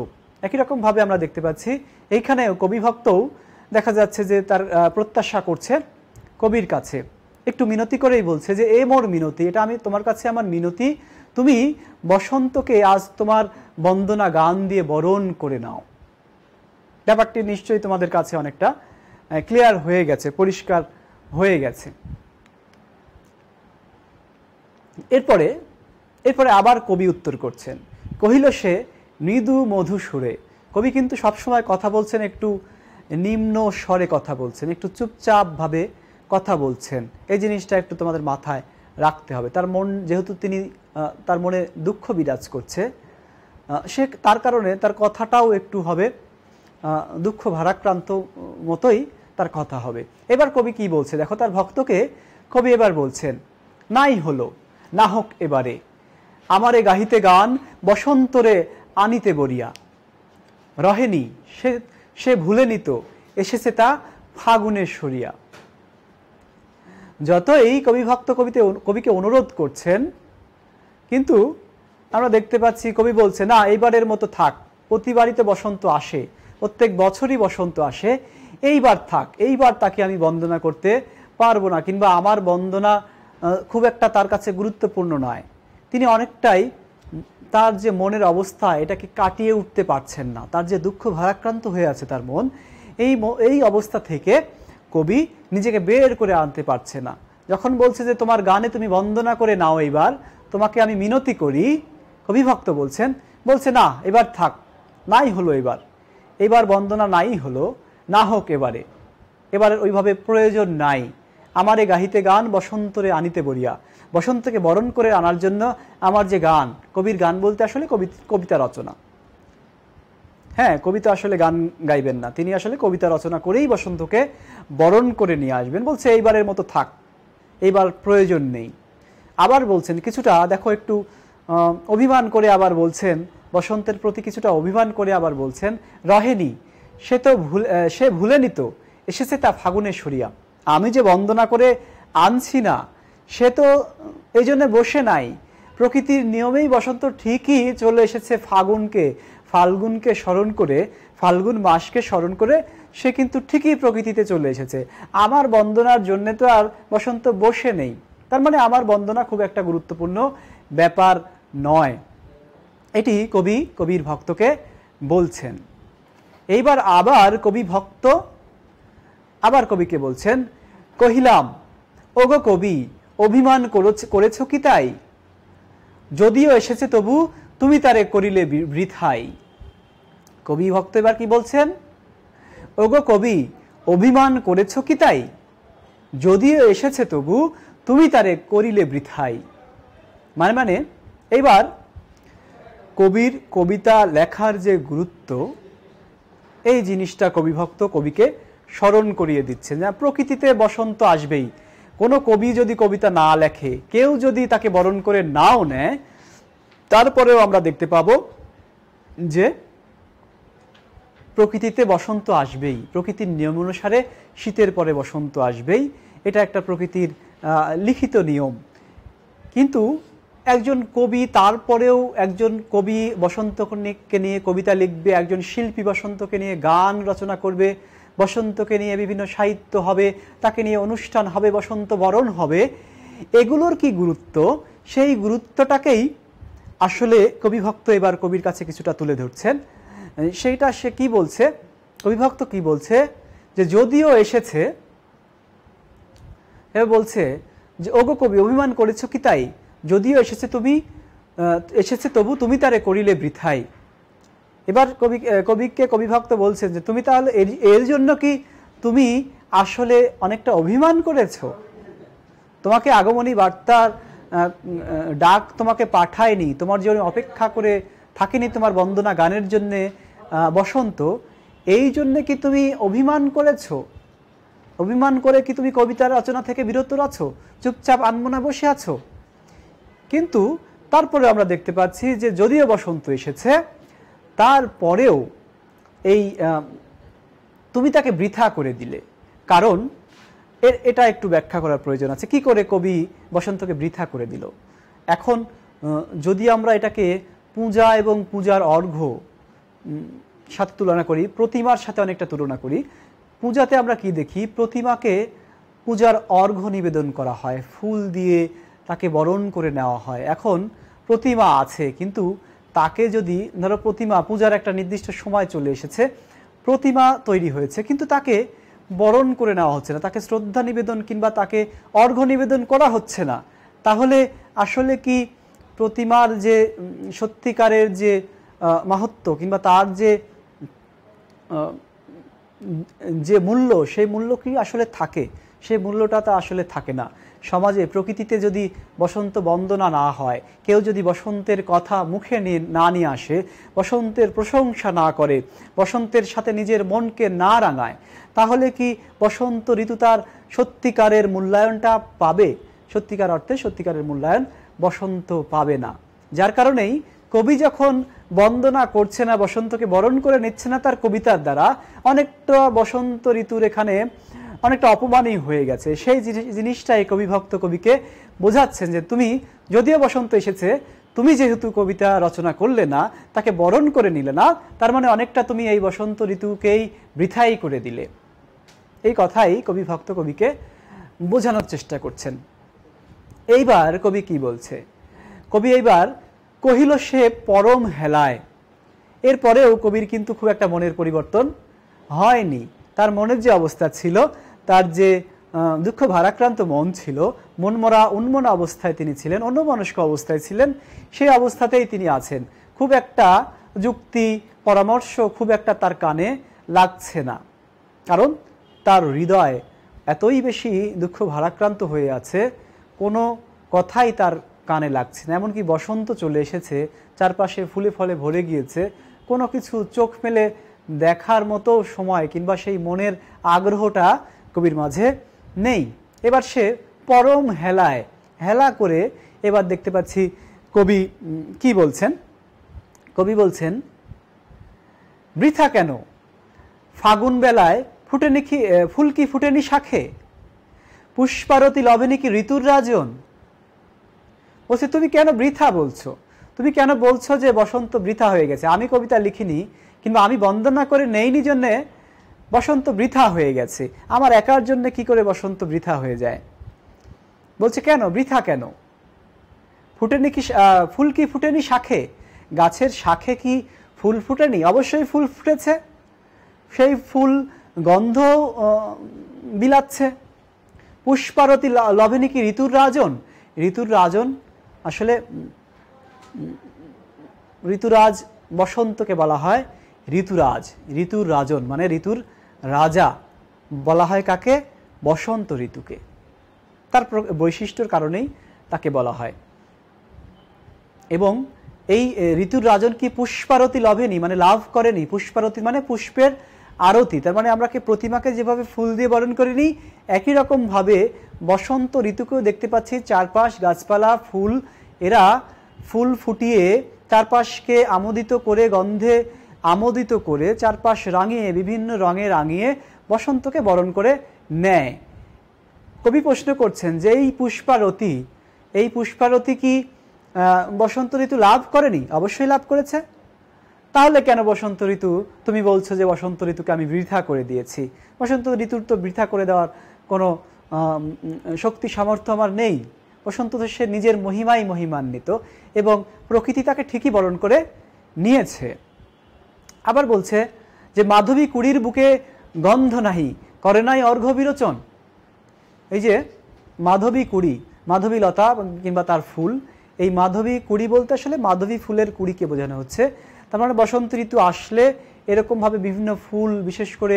একই রকমভাবে আমরা দেখতে পাচ্ছি এইখানেও কবি ভক্তও দেখা যাচ্ছে যে তার প্রত্যাশা করছে কবির কাছে একটু মিনতি করেই বলছে যে এ মোর মিনতি এটা আমি তোমার কাছে আমার মিনতি তুমি বসন্তকে আজ তোমার বন্দনা গান দিয়ে বরণ করে নাও ব্যাপারটি নিশ্চয়ই তোমাদের কাছে অনেকটা ক্লিয়ার হয়ে গেছে পরিষ্কার হয়ে গেছে এরপরে এরপরে আবার কবি উত্তর করছেন কহিল সে মৃদু মধু সুরে কবি কিন্তু সবসময় কথা বলছেন একটু নিম্ন স্বরে কথা বলছেন একটু চুপচাপভাবে কথা বলছেন এই জিনিসটা একটু তোমাদের মাথায় রাখতে হবে তার মন যেহেতু তিনি তার মনে দুঃখ বিরাজ করছে সে তার কারণে তার কথাটাও একটু হবে দুঃখ ভারাক্রান্ত মতোই তার কথা হবে এবার কবি কি বলছে দেখো তার ভক্তকে কবি এবার বলছেন নাই হলো না হোক এবারে আমারে গাহিতে গান বসন্তরে আনিতে বরিয়া রহেনি সে সে ভুলে নিত এসেছে তা ফাগুনে সরিয়া যতই ভক্ত কবিতে কবিকে অনুরোধ করছেন কিন্তু আমরা দেখতে পাচ্ছি কবি বলছে না এইবারের মতো থাক প্রতিবারই তো বসন্ত আসে প্রত্যেক বছরই বসন্ত আসে এইবার থাক এইবার তাকে আমি বন্দনা করতে পারবো না কিংবা আমার বন্দনা খুব একটা তার কাছে গুরুত্বপূর্ণ নয় তিনি অনেকটাই তার যে মনের অবস্থা এটাকে কাটিয়ে উঠতে পারছেন না তার যে দুঃখ ভারাক্রান্ত হয়ে আছে তার মন এই এই অবস্থা থেকে কবি নিজেকে বের করে আনতে পারছে না যখন বলছে যে তোমার গানে তুমি বন্দনা করে নাও এইবার তোমাকে আমি মিনতি করি কবিভক্ত বলছেন বলছে না এবার থাক নাই হলো এবার এবার বন্দনা নাই হলো না হোক এবারে এবারে ওইভাবে প্রয়োজন নাই আমার এ গাহিতে গান বসন্তরে আনিতে বলিয়া বসন্তকে বরণ করে আনার জন্য আমার যে গান কবির গান বলতে আসলে কবি কবিতা রচনা হ্যাঁ কবিতা আসলে গান গাইবেন না তিনি আসলে কবিতা রচনা করেই বসন্তকে বরণ করে নিয়ে আসবেন বলছে এইবারের মতো থাক এইবার প্রয়োজন নেই আবার বলছেন কিছুটা দেখো একটু অভিমান করে আবার বলছেন বসন্তের প্রতি কিছুটা অভিমান করে আবার বলছেন রহেনি সে তো ভুল সে ভুলে নিত এসেছে তা ফাগুনে সরিয়া আমি যে বন্দনা করে আনছি না সে তো এই জন্য বসে নাই প্রকৃতির নিয়মেই বসন্ত ঠিকই চলে এসেছে ফাগুনকে ফাল্গুনকে স্মরণ করে ফাল্গুন মাসকে স্মরণ করে সে কিন্তু ঠিকই প্রকৃতিতে চলে এসেছে আমার বন্দনার জন্যে তো আর বসন্ত বসে নেই তার মানে আমার বন্দনা খুব একটা গুরুত্বপূর্ণ ব্যাপার নয় এটি কবি কবির ভক্তকে বলছেন এইবার আবার কবি ভক্ত আবার কবিকে বলছেন কহিলাম ওগো কবি অভিমান করেছ কি তাই যদিও এসেছে তবু তুমি তারে করিলে বৃথাই কবি ভক্ত এবার কি বলছেন ওগো কবি অভিমান করেছ কি তাই যদিও এসেছে তবু তুমি তারে করিলে বৃথাই মানে মানে এইবার কবির কবিতা লেখার যে গুরুত্ব এই জিনিসটা কবিভক্ত কবিকে স্মরণ করিয়ে দিচ্ছে না প্রকৃতিতে বসন্ত আসবেই কোনো কবি যদি কবিতা না লেখে কেউ যদি তাকে বরণ করে নাও নেয় তারপরেও আমরা দেখতে পাব যে প্রকৃতিতে বসন্ত আসবেই প্রকৃতির নিয়ম অনুসারে শীতের পরে বসন্ত আসবেই এটা একটা প্রকৃতির লিখিত নিয়ম কিন্তু একজন কবি তারপরেও একজন কবি বসন্তকে নিয়ে কবিতা লিখবে একজন শিল্পী বসন্তকে নিয়ে গান রচনা করবে বসন্তকে নিয়ে বিভিন্ন সাহিত্য হবে তাকে নিয়ে অনুষ্ঠান হবে বসন্ত বরণ হবে এগুলোর কি গুরুত্ব সেই গুরুত্বটাকেই আসলে কবিভক্ত এবার কবির কাছে কিছুটা তুলে ধরছেন সেইটা সে কি বলছে কবিভক্ত কি বলছে যে যদিও এসেছে এবার বলছে যে ওগো কবি অভিমান করেছ কি তাই যদিও এসেছে তুমি এসেছে তবু তুমি তারে করিলে বৃথাই এবার কবি কবিকে কবিভক্ত বলছেন যে তুমি তাহলে এর জন্য কি তুমি আসলে অনেকটা অভিমান করেছ তোমাকে আগমনী বার্তার ডাক তোমাকে পাঠায়নি তোমার জন্য অপেক্ষা করে থাকিনি তোমার বন্দনা গানের জন্যে বসন্ত এই জন্যে কি তুমি অভিমান করেছো অভিমান করে কি তুমি কবিতার রচনা থেকে বিরত আছো চুপচাপ আনমোনা বসে আছো কিন্তু তারপরে আমরা দেখতে পাচ্ছি যে যদিও বসন্ত এসেছে তারপরেও এই তুমি তাকে বৃথা করে দিলে কারণ এর এটা একটু ব্যাখ্যা করার প্রয়োজন আছে কি করে কবি বসন্তকে বৃথা করে দিল এখন যদি আমরা এটাকে পূজা এবং পূজার অর্ঘ্য সাথে তুলনা করি প্রতিমার সাথে অনেকটা তুলনা করি পূজাতে আমরা কি দেখি প্রতিমাকে পূজার অর্ঘ্য নিবেদন করা হয় ফুল দিয়ে তাকে বরণ করে নেওয়া হয় এখন প্রতিমা আছে কিন্তু তাকে যদি ধরো প্রতিমা পূজার একটা নির্দিষ্ট সময় চলে এসেছে প্রতিমা তৈরি হয়েছে কিন্তু তাকে বরণ করে নেওয়া হচ্ছে না তাকে শ্রদ্ধা নিবেদন কিংবা তাকে অর্ঘ্য নিবেদন করা হচ্ছে না তাহলে আসলে কি প্রতিমার যে সত্যিকারের যে মাহাত্ম কিংবা তার যে যে মূল্য সেই মূল্য কি আসলে থাকে সেই মূল্যটা তা আসলে থাকে না সমাজে প্রকৃতিতে যদি বসন্ত বন্দনা না হয় কেউ যদি বসন্তের কথা মুখে নিয়ে না নিয়ে আসে বসন্তের প্রশংসা না করে বসন্তের সাথে নিজের মনকে না রাঙায় তাহলে কি বসন্ত ঋতু তার সত্যিকারের মূল্যায়নটা পাবে সত্যিকার অর্থে সত্যিকারের মূল্যায়ন বসন্ত পাবে না যার কারণেই কবি যখন বন্দনা করছে না বসন্তকে বরণ করে নিচ্ছে না তার কবিতার দ্বারা অনেকটা বসন্ত ঋতুর এখানে অনেকটা অপমানই হয়ে গেছে সেই জিনিসটাই কবিভক্ত কবিকে বোঝাচ্ছেন যে তুমি যদিও বসন্ত এসেছে তুমি যেহেতু কবিতা রচনা করলে না তাকে বরণ করে নিলে না তার মানে অনেকটা তুমি এই বসন্ত ঋতুকেই বৃথাই করে দিলে এই কথাই কবি ভক্ত কবিকে বোঝানোর চেষ্টা করছেন এইবার কবি কি বলছে কবি এইবার কহিল সে পরম হেলায় এরপরেও কবির কিন্তু খুব একটা মনের পরিবর্তন হয়নি তার মনের যে অবস্থা ছিল তার যে দুঃখ ভারাক্রান্ত মন ছিল মনমরা উন্মন অবস্থায় তিনি ছিলেন অন্য মনস্ক অবস্থায় ছিলেন সেই অবস্থাতেই তিনি আছেন খুব একটা যুক্তি পরামর্শ খুব একটা তার কানে লাগছে না কারণ তার হৃদয় এতই বেশি দুঃখ ভারাক্রান্ত হয়ে আছে কোনো কথাই তার কানে লাগছে না এমনকি বসন্ত চলে এসেছে চারপাশে ফুলে ফলে ভরে গিয়েছে কোনো কিছু চোখ মেলে দেখার মতো সময় কিংবা সেই মনের আগ্রহটা কবির মাঝে নেই এবার সে পরম হেলায় হেলা করে এবার দেখতে পাচ্ছি কবি কি বলছেন কবি বলছেন বৃথা কেন ফাগুন বেলায় ফুটে নিখি ফুলকি ফুটেনি শাখে পুষ্পারতি লবেনি কি ঋতুর রাজন বলছে তুমি কেন বৃথা বলছো তুমি কেন বলছো যে বসন্ত বৃথা হয়ে গেছে আমি কবিতা লিখিনি কিংবা আমি বন্দনা করে নেইনি জন্যে বসন্ত বৃথা হয়ে গেছে আমার একার জন্য কি করে বসন্ত বৃথা হয়ে যায় বলছে কেন বৃথা কেন ফুটেনি কি ফুল কি ফুটেনি শাখে গাছের শাখে কি ফুল ফুটেনি অবশ্যই ফুল ফুটেছে সেই ফুল গন্ধ বিলাচ্ছে পুষ্পারতী লভেনি কি ঋতুর রাজন ঋতুর রাজন আসলে ঋতুরাজ বসন্তকে বলা হয় ঋতুরাজ ঋতুর রাজন মানে ঋতুর রাজা বলা হয় কাকে বসন্ত ঋতুকে তার বৈশিষ্ট্যর কারণেই তাকে বলা হয় এবং এই ঋতুর রাজন কি পুষ্পারতি লভেনি মানে লাভ করেনি পুষ্পারতি মানে পুষ্পের আরতি তার মানে আমরা কি প্রতিমাকে যেভাবে ফুল দিয়ে বরণ করে নিই একই রকমভাবে বসন্ত ঋতুকেও দেখতে পাচ্ছি চারপাশ গাছপালা ফুল এরা ফুল ফুটিয়ে চারপাশকে আমোদিত করে গন্ধে আমোদিত করে চারপাশ রাঙিয়ে বিভিন্ন রঙে রাঙিয়ে বসন্তকে বরণ করে নেয় কবি প্রশ্ন করছেন যে এই পুষ্পারতি এই পুষ্পারতি কি বসন্ত ঋতু লাভ করেনি অবশ্যই লাভ করেছে তাহলে কেন বসন্ত ঋতু তুমি বলছো যে বসন্ত ঋতুকে আমি বৃথা করে দিয়েছি বসন্ত ঋতুর তো বৃথা করে দেওয়ার কোনো শক্তি সামর্থ্য আমার নেই বসন্ত তো সে নিজের মহিমাই মহিমান্বিত এবং প্রকৃতি তাকে ঠিকই বরণ করে নিয়েছে আবার বলছে যে মাধবী কুড়ির বুকে গন্ধ নাহি করে নাই অর্ঘ্য বিরোচন এই যে মাধবী কুড়ি মাধবী লতা কিংবা তার ফুল এই মাধবী কুড়ি বলতে আসলে মাধবী ফুলের কুড়িকে বোঝানো হচ্ছে তার মানে বসন্ত ঋতু আসলে এরকমভাবে বিভিন্ন ফুল বিশেষ করে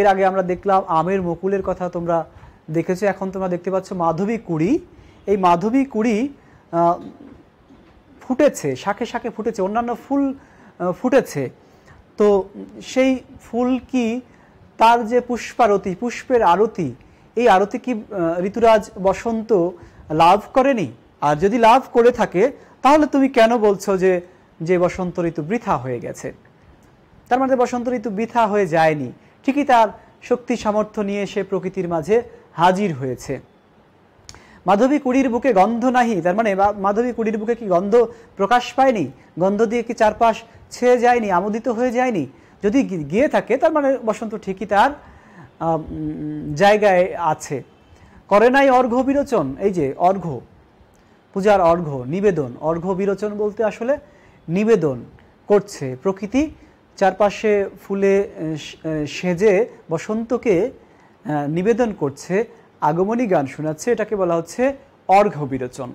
এর আগে আমরা দেখলাম আমের মকুলের কথা তোমরা দেখেছো এখন তোমরা দেখতে পাচ্ছ মাধবী কুড়ি এই মাধবী কুড়ি ফুটেছে শাখে শাখে ফুটেছে অন্যান্য ফুল ফুটেছে তো সেই ফুল কি তার যে পুষ্পারতি পুষ্পের আরতি এই আরতি কি ঋতুরাজ বসন্ত লাভ করেনি আর যদি লাভ করে থাকে তাহলে তুমি কেন বলছো যে যে বসন্ত ঋতু বৃথা হয়ে গেছে তার মানে বসন্ত ঋতু বৃথা হয়ে যায়নি ঠিকই তার শক্তি সামর্থ্য নিয়ে সে প্রকৃতির মাঝে হাজির হয়েছে মাধবী কুড়ির বুকে গন্ধ নাহি তার মানে মাধবী কুড়ির বুকে কি গন্ধ প্রকাশ পায়নি গন্ধ দিয়ে কি চারপাশ ছেয়ে যায়নি আমোদিত হয়ে যায়নি যদি গিয়ে থাকে তার মানে বসন্ত ঠিকই তার জায়গায় আছে করে নাই অর্ঘ্য বিরোচন এই যে অর্ঘ্য পূজার অর্ঘ্য নিবেদন অর্ঘ্য বিরোচন বলতে আসলে নিবেদন করছে প্রকৃতি চারপাশে ফুলে সেজে বসন্তকে নিবেদন করছে আগমনী গান শোনাচ্ছে এটাকে বলা হচ্ছে অর্ঘ্য বিরোচন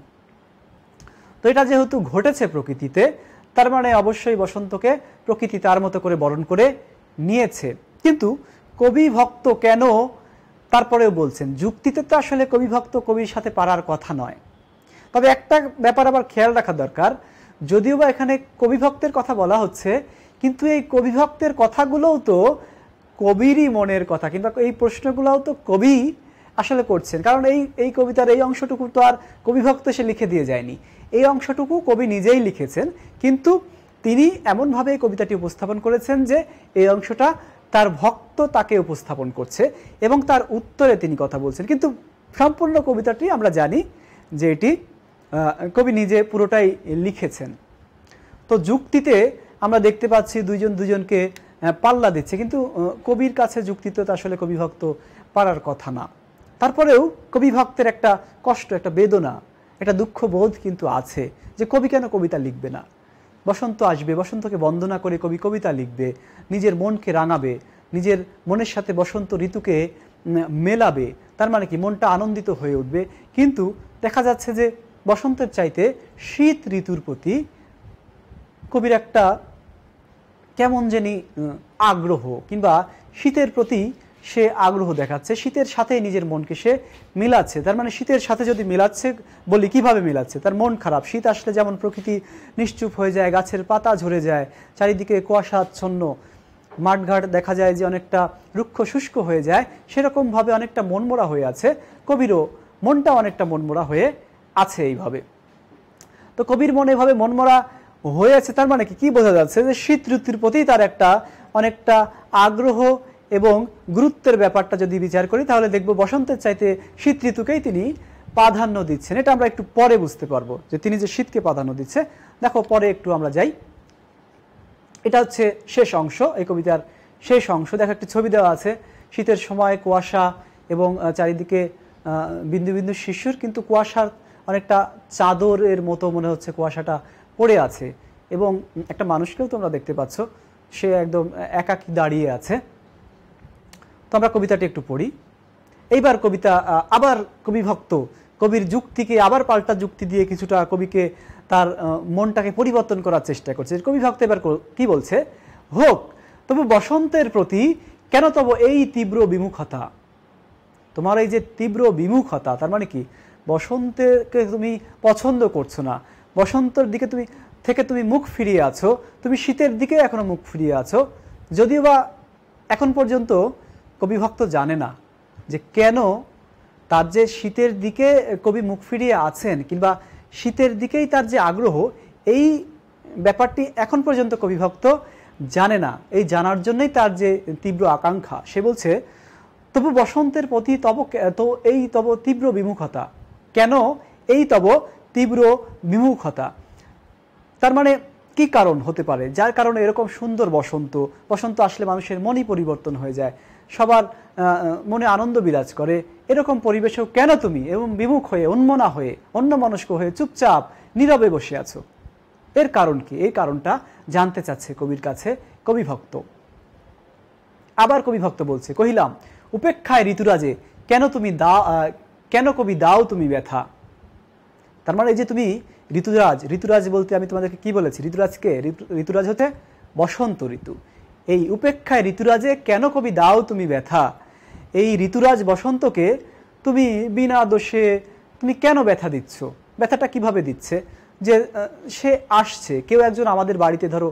তো এটা যেহেতু ঘটেছে প্রকৃতিতে তার মানে অবশ্যই বসন্তকে প্রকৃতি তার মতো করে বরণ করে নিয়েছে কিন্তু কবি ভক্ত কেন তারপরেও বলছেন যুক্তিতে তো আসলে কবি ভক্ত কবির সাথে পারার কথা নয় তবে একটা ব্যাপার আবার খেয়াল রাখা দরকার যদিও বা এখানে কবিভক্তের কথা বলা হচ্ছে কিন্তু এই কবিভক্তের কথাগুলোও তো কবিরই মনের কথা কিংবা এই প্রশ্নগুলোও তো কবি আসলে করছেন কারণ এই এই কবিতার এই অংশটুকু তো আর কবিভক্ত সে লিখে দিয়ে যায়নি এই অংশটুকু কবি নিজেই লিখেছেন কিন্তু তিনি এমনভাবে এই কবিতাটি উপস্থাপন করেছেন যে এই অংশটা তার ভক্ত তাকে উপস্থাপন করছে এবং তার উত্তরে তিনি কথা বলছেন কিন্তু সম্পূর্ণ কবিতাটি আমরা জানি যে এটি কবি নিজে পুরোটাই লিখেছেন তো যুক্তিতে আমরা দেখতে পাচ্ছি দুইজন দুজনকে পাল্লা দিচ্ছে কিন্তু কবির কাছে যুক্তিতে তো আসলে কবিভক্ত পারার কথা না তারপরেও কবিভক্তের একটা কষ্ট একটা বেদনা একটা দুঃখবোধ কিন্তু আছে যে কবি কেন কবিতা লিখবে না বসন্ত আসবে বসন্তকে বন্দনা করে কবি কবিতা লিখবে নিজের মনকে রাঙাবে নিজের মনের সাথে বসন্ত ঋতুকে মেলাবে তার মানে কি মনটা আনন্দিত হয়ে উঠবে কিন্তু দেখা যাচ্ছে যে বসন্তের চাইতে শীত ঋতুর প্রতি কবির একটা কেমন জানি আগ্রহ কিংবা শীতের প্রতি সে আগ্রহ দেখাচ্ছে শীতের সাথে নিজের মনকে সে মিলাচ্ছে তার মানে শীতের সাথে যদি মিলাচ্ছে বলি কিভাবে মিলাচ্ছে তার মন খারাপ শীত আসলে যেমন প্রকৃতি নিশ্চুপ হয়ে যায় গাছের পাতা ঝরে যায় চারিদিকে কুয়াশাচ্ছন্ন মাঠঘাট দেখা যায় যে অনেকটা রুক্ষ শুষ্ক হয়ে যায় সেরকমভাবে অনেকটা মনমোড়া হয়ে আছে কবিরও মনটা অনেকটা মনমোড়া হয়ে আছে এইভাবে তো কবির মনে এভাবে মনমরা হয়েছে তার মানে কি কী বোঝা যাচ্ছে যে শীত ঋতুর প্রতি তার একটা অনেকটা আগ্রহ এবং গুরুত্বের ব্যাপারটা যদি বিচার করি তাহলে দেখব বসন্তের চাইতে শীত ঋতুকেই তিনি প্রাধান্য দিচ্ছেন এটা আমরা একটু পরে বুঝতে পারবো যে তিনি যে শীতকে প্রাধান্য দিচ্ছে দেখো পরে একটু আমরা যাই এটা হচ্ছে শেষ অংশ এই কবিতার শেষ অংশ দেখো একটি ছবি দেওয়া আছে শীতের সময় কুয়াশা এবং চারিদিকে বিন্দু বিন্দু শিশুর কিন্তু কুয়াশার অনেকটা চাদরের মতো মনে হচ্ছে কুয়াশাটা পড়ে আছে এবং একটা মানুষকেও তোমরা দেখতে পাচ্ছ সে একদম একাকি দাঁড়িয়ে আছে তো আমরা কবিতাটি একটু পড়ি এইবার কবিতা আবার কবিভক্ত কবির যুক্তিকে আবার পাল্টা যুক্তি দিয়ে কিছুটা কবিকে তার মনটাকে পরিবর্তন করার চেষ্টা করছে কবিভক্ত এবার কি বলছে হোক তবু বসন্তের প্রতি কেন তব এই তীব্র বিমুখতা তোমার এই যে তীব্র বিমুখতা তার মানে কি বসন্তকে তুমি পছন্দ করছো না বসন্তর দিকে তুমি থেকে তুমি মুখ ফিরিয়ে আছো তুমি শীতের দিকে এখনও মুখ ফিরিয়ে আছো যদিও বা এখন পর্যন্ত কবিভক্ত জানে না যে কেন তার যে শীতের দিকে কবি মুখ ফিরিয়ে আছেন কিংবা শীতের দিকেই তার যে আগ্রহ এই ব্যাপারটি এখন পর্যন্ত কবিভক্ত জানে না এই জানার জন্যই তার যে তীব্র আকাঙ্ক্ষা সে বলছে তবু বসন্তের প্রতি তব তো এই তব তীব্র বিমুখতা কেন এই তব তীব্র বিমুখতা তার মানে কি কারণ হতে পারে যার কারণে এরকম সুন্দর বসন্ত বসন্ত আসলে মানুষের মনই পরিবর্তন হয়ে যায় সবার মনে আনন্দ বিরাজ করে এরকম পরিবেশেও কেন তুমি এবং বিমুখ হয়ে উন্মনা হয়ে অন্য মনস্ক হয়ে চুপচাপ নীরবে বসে আছো এর কারণ কি এই কারণটা জানতে চাচ্ছে কবির কাছে কবিভক্ত আবার কবিভক্ত বলছে কহিলাম উপেক্ষায় ঋতুরাজে কেন তুমি দা কেন কবি দাও তুমি ব্যথা তার মানে এই যে তুমি ঋতুরাজ ঋতুরাজ বলতে আমি তোমাদেরকে কি বলেছি ঋতুরাজকে ঋতুরাজ হতে বসন্ত ঋতু এই উপেক্ষায় ঋতুরাজে কেন কবি দাও তুমি ব্যথা এই ঋতুরাজ বসন্তকে তুমি বিনা দোষে তুমি কেন ব্যথা দিচ্ছ ব্যথাটা কিভাবে দিচ্ছে যে সে আসছে কেউ একজন আমাদের বাড়িতে ধরো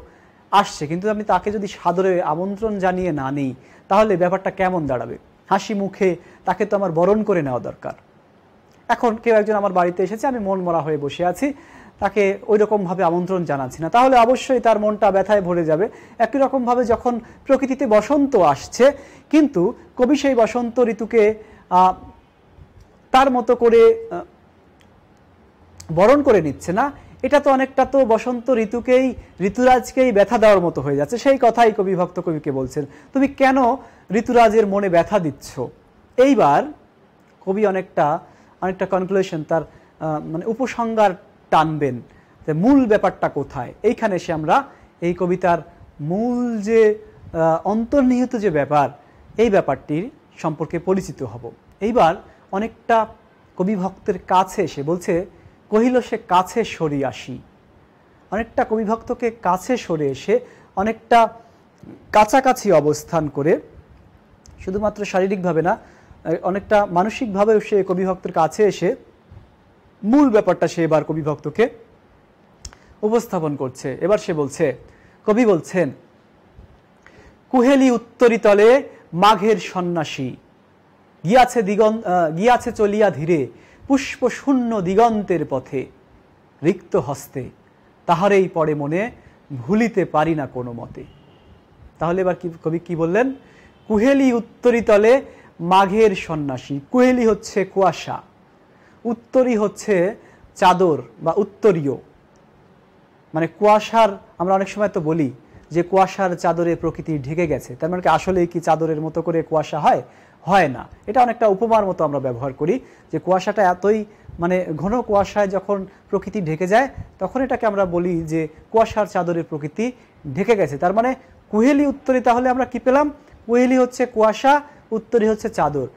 আসছে কিন্তু আমি তাকে যদি সাদরে আমন্ত্রণ জানিয়ে না নিই তাহলে ব্যাপারটা কেমন দাঁড়াবে হাসি মুখে তাকে তো আমার বরণ করে নেওয়া দরকার এখন কেউ একজন আমার বাড়িতে এসেছে আমি মন মরা হয়ে বসে আছি তাকে ওই রকমভাবে আমন্ত্রণ জানাচ্ছি না তাহলে অবশ্যই তার মনটা ব্যথায় ভরে যাবে একই রকমভাবে যখন প্রকৃতিতে বসন্ত আসছে কিন্তু কবি সেই বসন্ত ঋতুকে তার মতো করে বরণ করে নিচ্ছে না এটা তো অনেকটা তো বসন্ত ঋতুকেই ঋতুরাজকেই ব্যথা দেওয়ার মতো হয়ে যাচ্ছে সেই কথাই কবি ভক্ত কবিকে বলছেন তুমি কেন ঋতুরাজের মনে ব্যথা দিচ্ছ এইবার কবি অনেকটা অনেকটা কনক্লুশন তার মানে উপসংহার টানবেন যে মূল ব্যাপারটা কোথায় এইখানে এসে আমরা এই কবিতার মূল যে অন্তর্নিহিত যে ব্যাপার এই ব্যাপারটির সম্পর্কে পরিচিত হব এইবার অনেকটা কবিভক্তের কাছে এসে বলছে কহিল সে কাছে সরি আসি অনেকটা কবিভক্তকে কাছে সরে এসে অনেকটা কাছাকাছি অবস্থান করে শুধুমাত্র শারীরিকভাবে না অনেকটা মানসিকভাবে সে কবিভক্তের কাছে এসে মূল ব্যাপারটা সে এবার কবিভক্তকে উপস্থাপন করছে এবার সে বলছে কবি বলছেন কুহেলি উত্তরী তলে মাঘের সন্ন্যাসী গিয়াছে দিগন্ত গিয়াছে চলিয়া ধীরে পুষ্প শূন্য দিগন্তের পথে রিক্ত হস্তে তাহারেই পড়ে মনে ভুলিতে পারি না কোনো মতে তাহলে এবার কি কবি কি বললেন কুহেলি উত্তরী তলে মাঘের সন্ন্যাসী কুহেলি হচ্ছে কুয়াশা উত্তরী হচ্ছে চাদর বা উত্তরীয় মানে কুয়াশার আমরা অনেক সময় তো বলি যে কুয়াশার চাদরে প্রকৃতি ঢেকে গেছে তার মানে আসলে কি চাদরের মতো করে কুয়াশা হয় হয় না এটা অনেকটা উপমার মতো আমরা ব্যবহার করি যে কুয়াশাটা এতই মানে ঘন কুয়াশায় যখন প্রকৃতি ঢেকে যায় তখন এটাকে আমরা বলি যে কুয়াশার চাদরে প্রকৃতি ঢেকে গেছে তার মানে কুহেলি উত্তরে তাহলে আমরা কি পেলাম কুহেলি হচ্ছে কুয়াশা উত্তরী হচ্ছে চাদর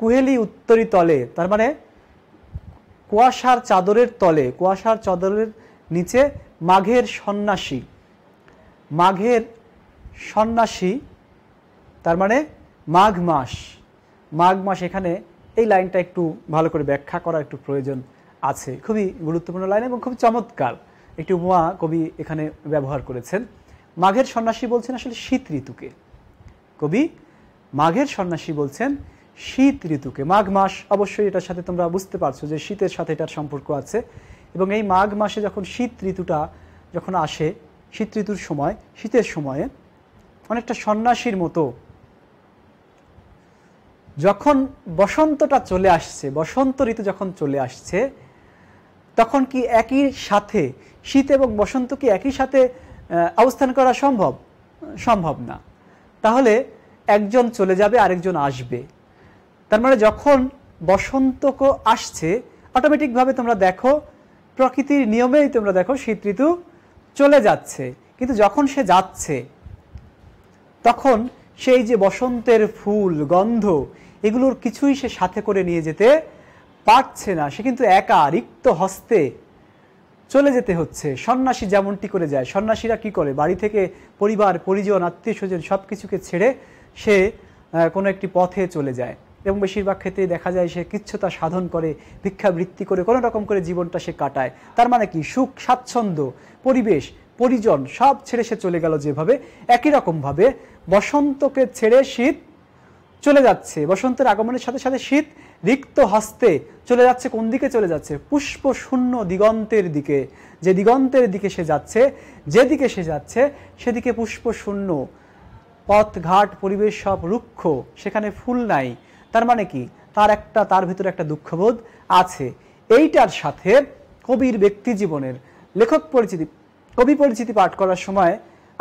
কুহেলি উত্তরী তলে তার মানে কুয়াশার চাদরের তলে কুয়াশার চাদরের নিচে মাঘের সন্ন্যাসী মাঘের সন্ন্যাসী তার মানে মাঘ মাস মাঘ মাস এখানে এই লাইনটা একটু ভালো করে ব্যাখ্যা করা একটু প্রয়োজন আছে খুবই গুরুত্বপূর্ণ লাইন এবং খুবই চমৎকার একটি উপমা কবি এখানে ব্যবহার করেছেন মাঘের সন্ন্যাসী বলছেন আসলে শীত ঋতুকে কবি মাঘের সন্ন্যাসী বলছেন শীত ঋতুকে মাঘ মাস অবশ্যই এটার সাথে তোমরা বুঝতে পারছো যে শীতের সাথে এটার সম্পর্ক আছে এবং এই মাঘ মাসে যখন শীত ঋতুটা যখন আসে শীত ঋতুর সময় শীতের সময়ে অনেকটা সন্ন্যাসীর মতো যখন বসন্তটা চলে আসছে বসন্ত ঋতু যখন চলে আসছে তখন কি একই সাথে শীত এবং বসন্ত কি একই সাথে অবস্থান করা সম্ভব সম্ভব না তাহলে একজন চলে যাবে আরেকজন আসবে তার মানে যখন বসন্তক আসছে অটোমেটিকভাবে তোমরা দেখো প্রকৃতির নিয়মেই তোমরা দেখো শীত ঋতু চলে যাচ্ছে কিন্তু যখন সে যাচ্ছে তখন সেই যে বসন্তের ফুল গন্ধ এগুলোর কিছুই সে সাথে করে নিয়ে যেতে পারছে না সে কিন্তু একা রিক্ত হস্তে চলে যেতে হচ্ছে সন্ন্যাসী যেমনটি করে যায় সন্ন্যাসীরা কি করে বাড়ি থেকে পরিবার পরিজন আত্মীয় স্বজন সব কিছুকে ছেড়ে সে কোনো একটি পথে চলে যায় এবং বেশিরভাগ ক্ষেত্রে দেখা যায় সে কিচ্ছুতা সাধন করে ভিক্ষাবৃত্তি করে কোনো রকম করে জীবনটা সে কাটায় তার মানে কি সুখ স্বাচ্ছন্দ্য পরিবেশ পরিজন সব ছেড়ে সে চলে গেল যেভাবে একই রকমভাবে বসন্তকে ছেড়ে শীত চলে যাচ্ছে বসন্তের আগমনের সাথে সাথে শীত রিক্ত হস্তে চলে যাচ্ছে কোন দিকে চলে যাচ্ছে পুষ্প শূন্য দিগন্তের দিকে যে দিগন্তের দিকে সে যাচ্ছে যেদিকে সে যাচ্ছে সেদিকে পুষ্প শূন্য পথঘাট পরিবেশ সব রুক্ষ সেখানে ফুল নাই তার মানে কি তার একটা তার ভিতরে একটা দুঃখবোধ আছে এইটার সাথে কবির ব্যক্তি জীবনের লেখক পরিচিতি কবি পরিচিতি পাঠ করার সময়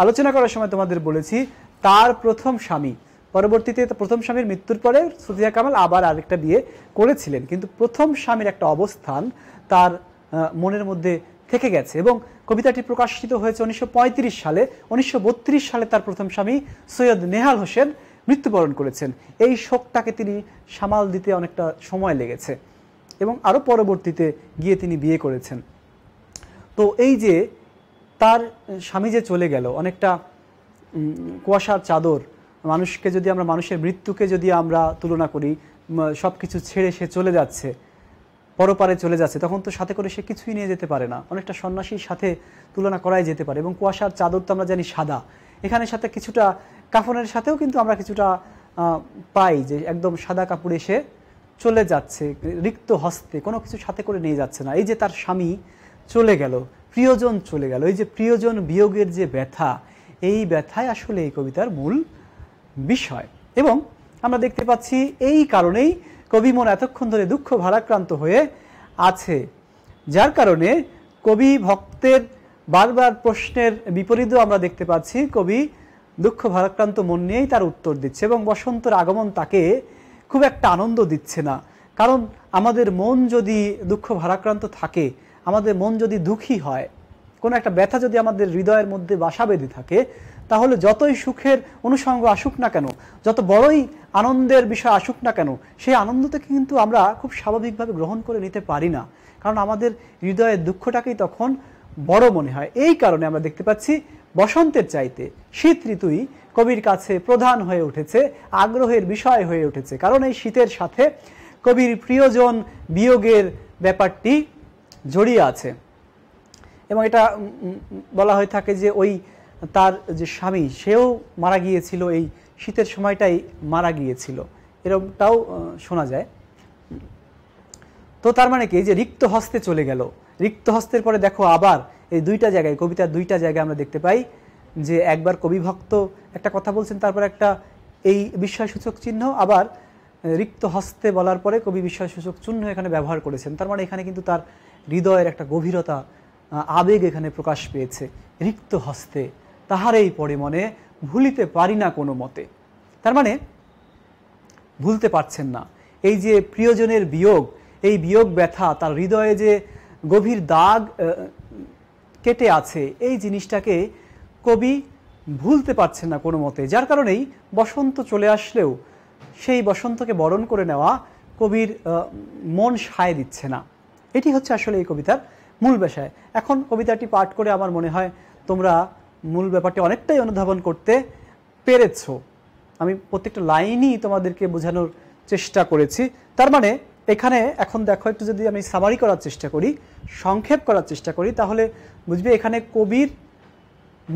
আলোচনা করার সময় তোমাদের বলেছি তার প্রথম স্বামী পরবর্তীতে প্রথম স্বামীর মৃত্যুর পরে সুতিয়া কামাল আবার আরেকটা বিয়ে করেছিলেন কিন্তু প্রথম স্বামীর একটা অবস্থান তার মনের মধ্যে থেকে গেছে এবং কবিতাটি প্রকাশিত হয়েছে উনিশশো সালে উনিশশো সালে তার প্রথম স্বামী সৈয়দ নেহাল হোসেন মৃত্যুবরণ করেছেন এই শোকটাকে তিনি সামাল দিতে অনেকটা সময় লেগেছে এবং আরও পরবর্তীতে গিয়ে তিনি বিয়ে করেছেন তো এই যে তার স্বামী যে চলে গেল অনেকটা কুয়াশার চাদর মানুষকে যদি আমরা মানুষের মৃত্যুকে যদি আমরা তুলনা করি সব কিছু ছেড়ে সে চলে যাচ্ছে পরপারে চলে যাচ্ছে তখন তো সাথে করে সে কিছুই নিয়ে যেতে পারে না অনেকটা সন্ন্যাসীর সাথে তুলনা করাই যেতে পারে এবং কুয়াশার চাদর তো আমরা জানি সাদা এখানে সাথে কিছুটা কাফনের সাথেও কিন্তু আমরা কিছুটা পাই যে একদম সাদা কাপড়ে সে চলে যাচ্ছে রিক্ত হস্তে কোনো কিছু সাথে করে নিয়ে যাচ্ছে না এই যে তার স্বামী চলে গেল প্রিয়জন চলে গেল এই যে প্রিয়জন বিয়োগের যে ব্যথা এই ব্যথায় আসলে এই কবিতার মূল বিষয় এবং আমরা দেখতে পাচ্ছি এই কারণেই কবি মন এতক্ষণ ধরে দুঃখ ভারাক্রান্ত হয়ে আছে যার কারণে কবি ভক্তের বারবার প্রশ্নের বিপরীতও আমরা দেখতে পাচ্ছি কবি দুঃখ ভারাক্রান্ত মন নিয়েই তার উত্তর দিচ্ছে এবং বসন্তের আগমন তাকে খুব একটা আনন্দ দিচ্ছে না কারণ আমাদের মন যদি দুঃখ ভারাক্রান্ত থাকে আমাদের মন যদি দুঃখী হয় কোনো একটা ব্যথা যদি আমাদের হৃদয়ের মধ্যে বাসা বেঁধে থাকে তাহলে যতই সুখের অনুষঙ্গ আসুক না কেন যত বড়ই আনন্দের বিষয় আসুক না কেন সেই আনন্দটাকে কিন্তু আমরা খুব স্বাভাবিকভাবে গ্রহণ করে নিতে পারি না কারণ আমাদের হৃদয়ের দুঃখটাকেই তখন বড় মনে হয় এই কারণে আমরা দেখতে পাচ্ছি বসন্তের চাইতে শীত ঋতুই কবির কাছে প্রধান হয়ে উঠেছে আগ্রহের বিষয় হয়ে উঠেছে কারণ এই শীতের সাথে কবির প্রিয়জন বিয়োগের ব্যাপারটি জড়িয়ে আছে এবং এটা বলা হয়ে থাকে যে ওই তার যে স্বামী সেও মারা গিয়েছিল এই শীতের সময়টাই মারা গিয়েছিল এরমটাও শোনা যায় তো তার মানে কি যে রিক্ত হস্তে চলে গেল রিক্ত হস্তের পরে দেখো আবার এই দুইটা জায়গায় কবিতার দুইটা জায়গায় আমরা দেখতে পাই যে একবার কবিভক্ত একটা কথা বলছেন তারপর একটা এই বিস্ময়সূচক চিহ্ন আবার রিক্ত হস্তে বলার পরে কবি বিস্ময়সূচক চিহ্ন এখানে ব্যবহার করেছেন তার মানে এখানে কিন্তু তার হৃদয়ের একটা গভীরতা আবেগ এখানে প্রকাশ পেয়েছে রিক্ত হস্তে তাহার এই পরিমাণে ভুলিতে পারি না কোনো মতে তার মানে ভুলতে পারছেন না এই যে প্রিয়জনের বিয়োগ এই বিয়োগ ব্যথা তার হৃদয়ে যে গভীর দাগ কেটে আছে এই জিনিসটাকে কবি ভুলতে পারছেন না কোনো মতে যার কারণেই বসন্ত চলে আসলেও সেই বসন্তকে বরণ করে নেওয়া কবির মন সায় দিচ্ছে না এটি হচ্ছে আসলে এই কবিতার মূল বিষয় এখন কবিতাটি পাঠ করে আমার মনে হয় তোমরা মূল ব্যাপারটি অনেকটাই অনুধাবন করতে পেরেছ আমি প্রত্যেকটা লাইনই তোমাদেরকে বোঝানোর চেষ্টা করেছি তার মানে এখানে এখন দেখো একটু যদি আমি সামারি করার চেষ্টা করি সংক্ষেপ করার চেষ্টা করি তাহলে বুঝবে এখানে কবির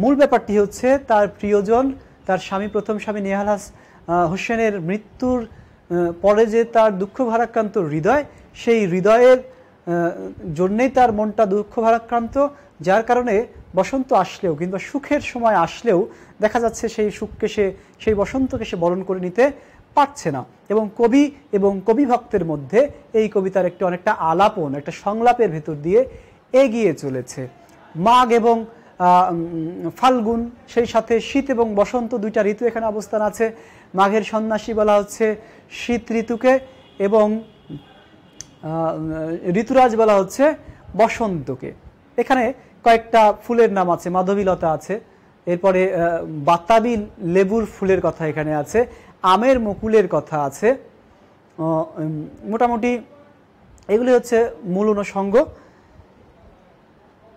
মূল ব্যাপারটি হচ্ছে তার প্রিয়জন তার স্বামী প্রথম স্বামী নেহাল হাস হোসেনের মৃত্যুর পরে যে তার দুঃখ ভারাক্রান্ত হৃদয় সেই হৃদয়ের জন্যেই তার মনটা দুঃখ ভারাক্রান্ত যার কারণে বসন্ত আসলেও কিংবা সুখের সময় আসলেও দেখা যাচ্ছে সেই সুখকে সে সেই বসন্তকে সে বরণ করে নিতে পারছে না এবং কবি এবং কবি ভক্তের মধ্যে এই কবিতার একটি অনেকটা আলাপন একটা সংলাপের ভেতর দিয়ে এগিয়ে চলেছে মাঘ এবং ফাল্গুন সেই সাথে শীত এবং বসন্ত দুইটা ঋতু এখানে অবস্থান আছে মাঘের সন্ন্যাসী বলা হচ্ছে শীত ঋতুকে এবং ঋতুরাজ বলা হচ্ছে বসন্তকে এখানে কয়েকটা ফুলের নাম আছে মাধবীলতা আছে এরপরে বাতাবি লেবুর ফুলের কথা এখানে আছে আমের মুকুলের কথা আছে মোটামুটি এগুলি হচ্ছে মূল অনুষঙ্গ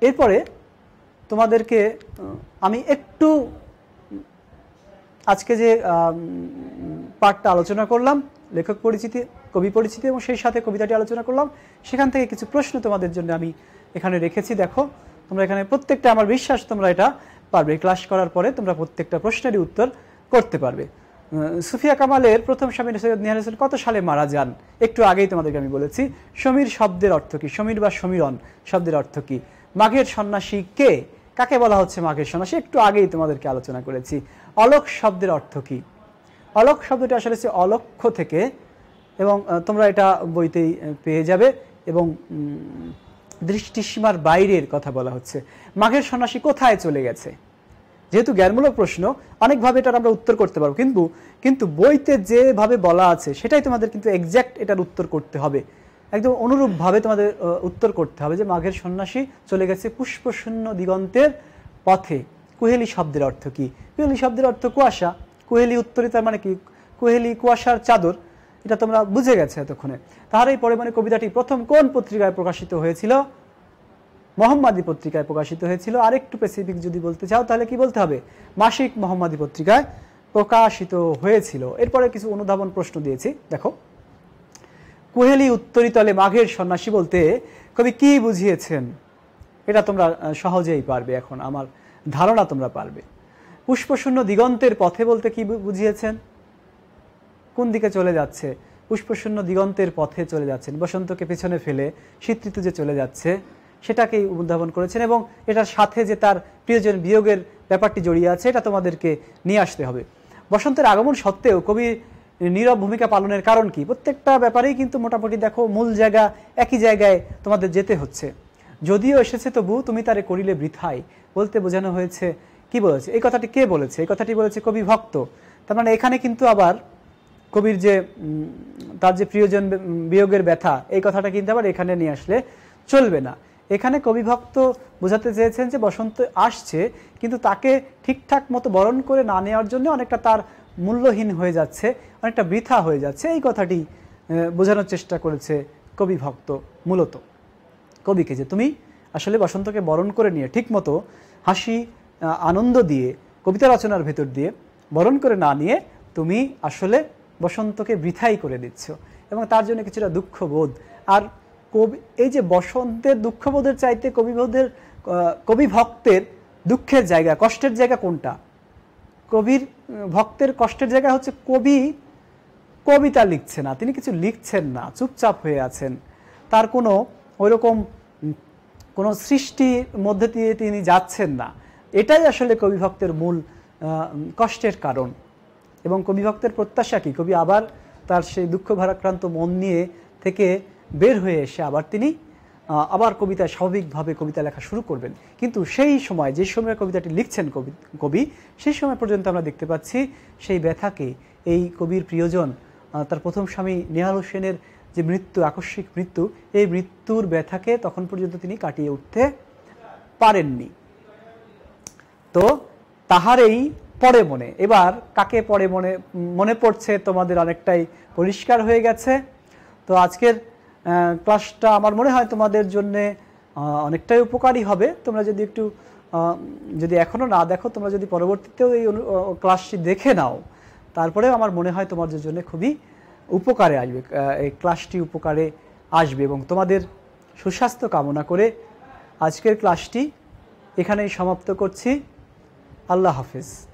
এরপরে তোমাদেরকে আমি একটু আজকে যে পাঠটা আলোচনা করলাম লেখক পরিচিতি কবি পরিচিতি এবং সেই সাথে কবিতাটি আলোচনা করলাম সেখান থেকে কিছু প্রশ্ন তোমাদের জন্য আমি এখানে রেখেছি দেখো তোমরা এখানে প্রত্যেকটা আমার বিশ্বাস তোমরা এটা পারবে ক্লাস করার পরে তোমরা প্রত্যেকটা প্রশ্নেরই উত্তর করতে পারবে সুফিয়া কামালের প্রথম স্বামী সৈয়দ নিহার হোসেন কত সালে মারা যান একটু আগেই তোমাদেরকে আমি বলেছি সমীর শব্দের অর্থ কী সমীর বা সমীরণ শব্দের অর্থ কী মাঘের সন্ন্যাসী কে কাকে বলা হচ্ছে মাঘের সন্ন্যাসী একটু আগেই তোমাদেরকে আলোচনা করেছি অলক শব্দের অর্থ কী অলক শব্দটি আসলে হচ্ছে অলক্ষ থেকে এবং তোমরা এটা বইতেই পেয়ে যাবে এবং দৃষ্টিসীমার বাইরের কথা বলা হচ্ছে মাঘের সন্ন্যাসী কোথায় চলে গেছে যেহেতু জ্ঞানমূলক প্রশ্ন অনেকভাবে এটার আমরা উত্তর করতে পারবো কিন্তু কিন্তু বইতে যেভাবে বলা আছে সেটাই তোমাদের কিন্তু এক্স্যাক্ট এটার উত্তর করতে হবে একদম অনুরূপভাবে তোমাদের উত্তর করতে হবে যে মাঘের সন্ন্যাসী চলে গেছে পুষ্পশূন্য দিগন্তের পথে কুহেলি শব্দের অর্থ কি কুহেলি শব্দের অর্থ কুয়াশা কুহেলি উত্তরে তার মানে কি কুহেলি কুয়াশার চাদর এটা তোমরা বুঝে গেছে এতক্ষণে তাহার এই পরিমাণে কবিতাটি প্রথম কোন পত্রিকায় প্রকাশিত হয়েছিল মোহাম্মদী পত্রিকায় প্রকাশিত হয়েছিল আরেকটু স্পেসিফিক যদি বলতে চাও তাহলে কি বলতে হবে মাসিক মোহাম্মদী পত্রিকায় প্রকাশিত হয়েছিল এরপরে কিছু অনুধাবন প্রশ্ন দিয়েছি দেখো কুহেলি উত্তরিতলে মাঘের সন্ন্যাসী বলতে কবি কি বুঝিয়েছেন এটা তোমরা সহজেই পারবে এখন আমার ধারণা তোমরা পারবে পুষ্পশূন্য দিগন্তের পথে বলতে কি বুঝিয়েছেন কোন দিকে চলে যাচ্ছে পুষ্পশূন্য দিগন্তের পথে চলে যাচ্ছেন বসন্তকে পেছনে ফেলে শীত ঋতু যে চলে যাচ্ছে সেটাকেই উদ্ভাবন করেছেন এবং এটার সাথে যে তার প্রিয়জন বিয়োগের ব্যাপারটি জড়িয়ে আছে এটা তোমাদেরকে নিয়ে আসতে হবে বসন্তের আগমন সত্ত্বেও কবি নীরব ভূমিকা পালনের কারণ কি প্রত্যেকটা ব্যাপারেই কিন্তু মোটামুটি দেখো মূল জায়গা একই জায়গায় তোমাদের যেতে হচ্ছে যদিও এসেছে তবু তুমি তারে করিলে বৃথায় বলতে বোঝানো হয়েছে কি বলেছে এই কথাটি কে বলেছে এই কথাটি বলেছে কবি ভক্ত তার মানে এখানে কিন্তু আবার কবির যে তার যে প্রিয়জন বিয়োগের ব্যথা এই কথাটা কিন্তু আবার এখানে নিয়ে আসলে চলবে না এখানে কবিভক্ত বোঝাতে চেয়েছেন যে বসন্ত আসছে কিন্তু তাকে ঠিকঠাক মতো বরণ করে না নেওয়ার জন্য অনেকটা তার মূল্যহীন হয়ে যাচ্ছে অনেকটা বৃথা হয়ে যাচ্ছে এই কথাটি বোঝানোর চেষ্টা করেছে কবিভক্ত মূলত কবিকে যে তুমি আসলে বসন্তকে বরণ করে নিয়ে ঠিকমতো হাসি আনন্দ দিয়ে কবিতা রচনার ভেতর দিয়ে বরণ করে না নিয়ে তুমি আসলে বসন্তকে বৃথাই করে দিচ্ছ এবং তার জন্য কিছুটা দুঃখবোধ আর কবি এই যে বসন্তের দুঃখবোধের চাইতে কবিবোধের কবি ভক্তের দুঃখের জায়গা কষ্টের জায়গা কোনটা কবির ভক্তের কষ্টের জায়গা হচ্ছে কবি কবিতা লিখছে না তিনি কিছু লিখছেন না চুপচাপ হয়ে আছেন তার কোনো ওইরকম কোনো সৃষ্টির মধ্যে দিয়ে তিনি যাচ্ছেন না এটাই আসলে কবিভক্তের মূল কষ্টের কারণ এবং কবি ভক্তের প্রত্যাশা কী কবি আবার তার সেই দুঃখ ভারাক্রান্ত মন নিয়ে থেকে বের হয়ে এসে আবার তিনি আবার কবিতা স্বাভাবিকভাবে কবিতা লেখা শুরু করবেন কিন্তু সেই সময় যে সময় কবিতাটি লিখছেন কবি কবি সেই সময় পর্যন্ত আমরা দেখতে পাচ্ছি সেই ব্যথাকে এই কবির প্রিয়জন তার প্রথম স্বামী নেহাল হোসেনের যে মৃত্যু আকস্মিক মৃত্যু এই মৃত্যুর ব্যথাকে তখন পর্যন্ত তিনি কাটিয়ে উঠতে পারেননি তো তাহার এই পড়ে মনে এবার কাকে পড়ে মনে মনে পড়ছে তোমাদের অনেকটাই পরিষ্কার হয়ে গেছে তো আজকের ক্লাসটা আমার মনে হয় তোমাদের জন্যে অনেকটাই উপকারী হবে তোমরা যদি একটু যদি এখনও না দেখো তোমরা যদি পরবর্তীতেও এই ক্লাসটি দেখে নাও তারপরেও আমার মনে হয় তোমাদের জন্য খুবই উপকারে আসবে এই ক্লাসটি উপকারে আসবে এবং তোমাদের সুস্বাস্থ্য কামনা করে আজকের ক্লাসটি এখানেই সমাপ্ত করছি আল্লাহ হাফিজ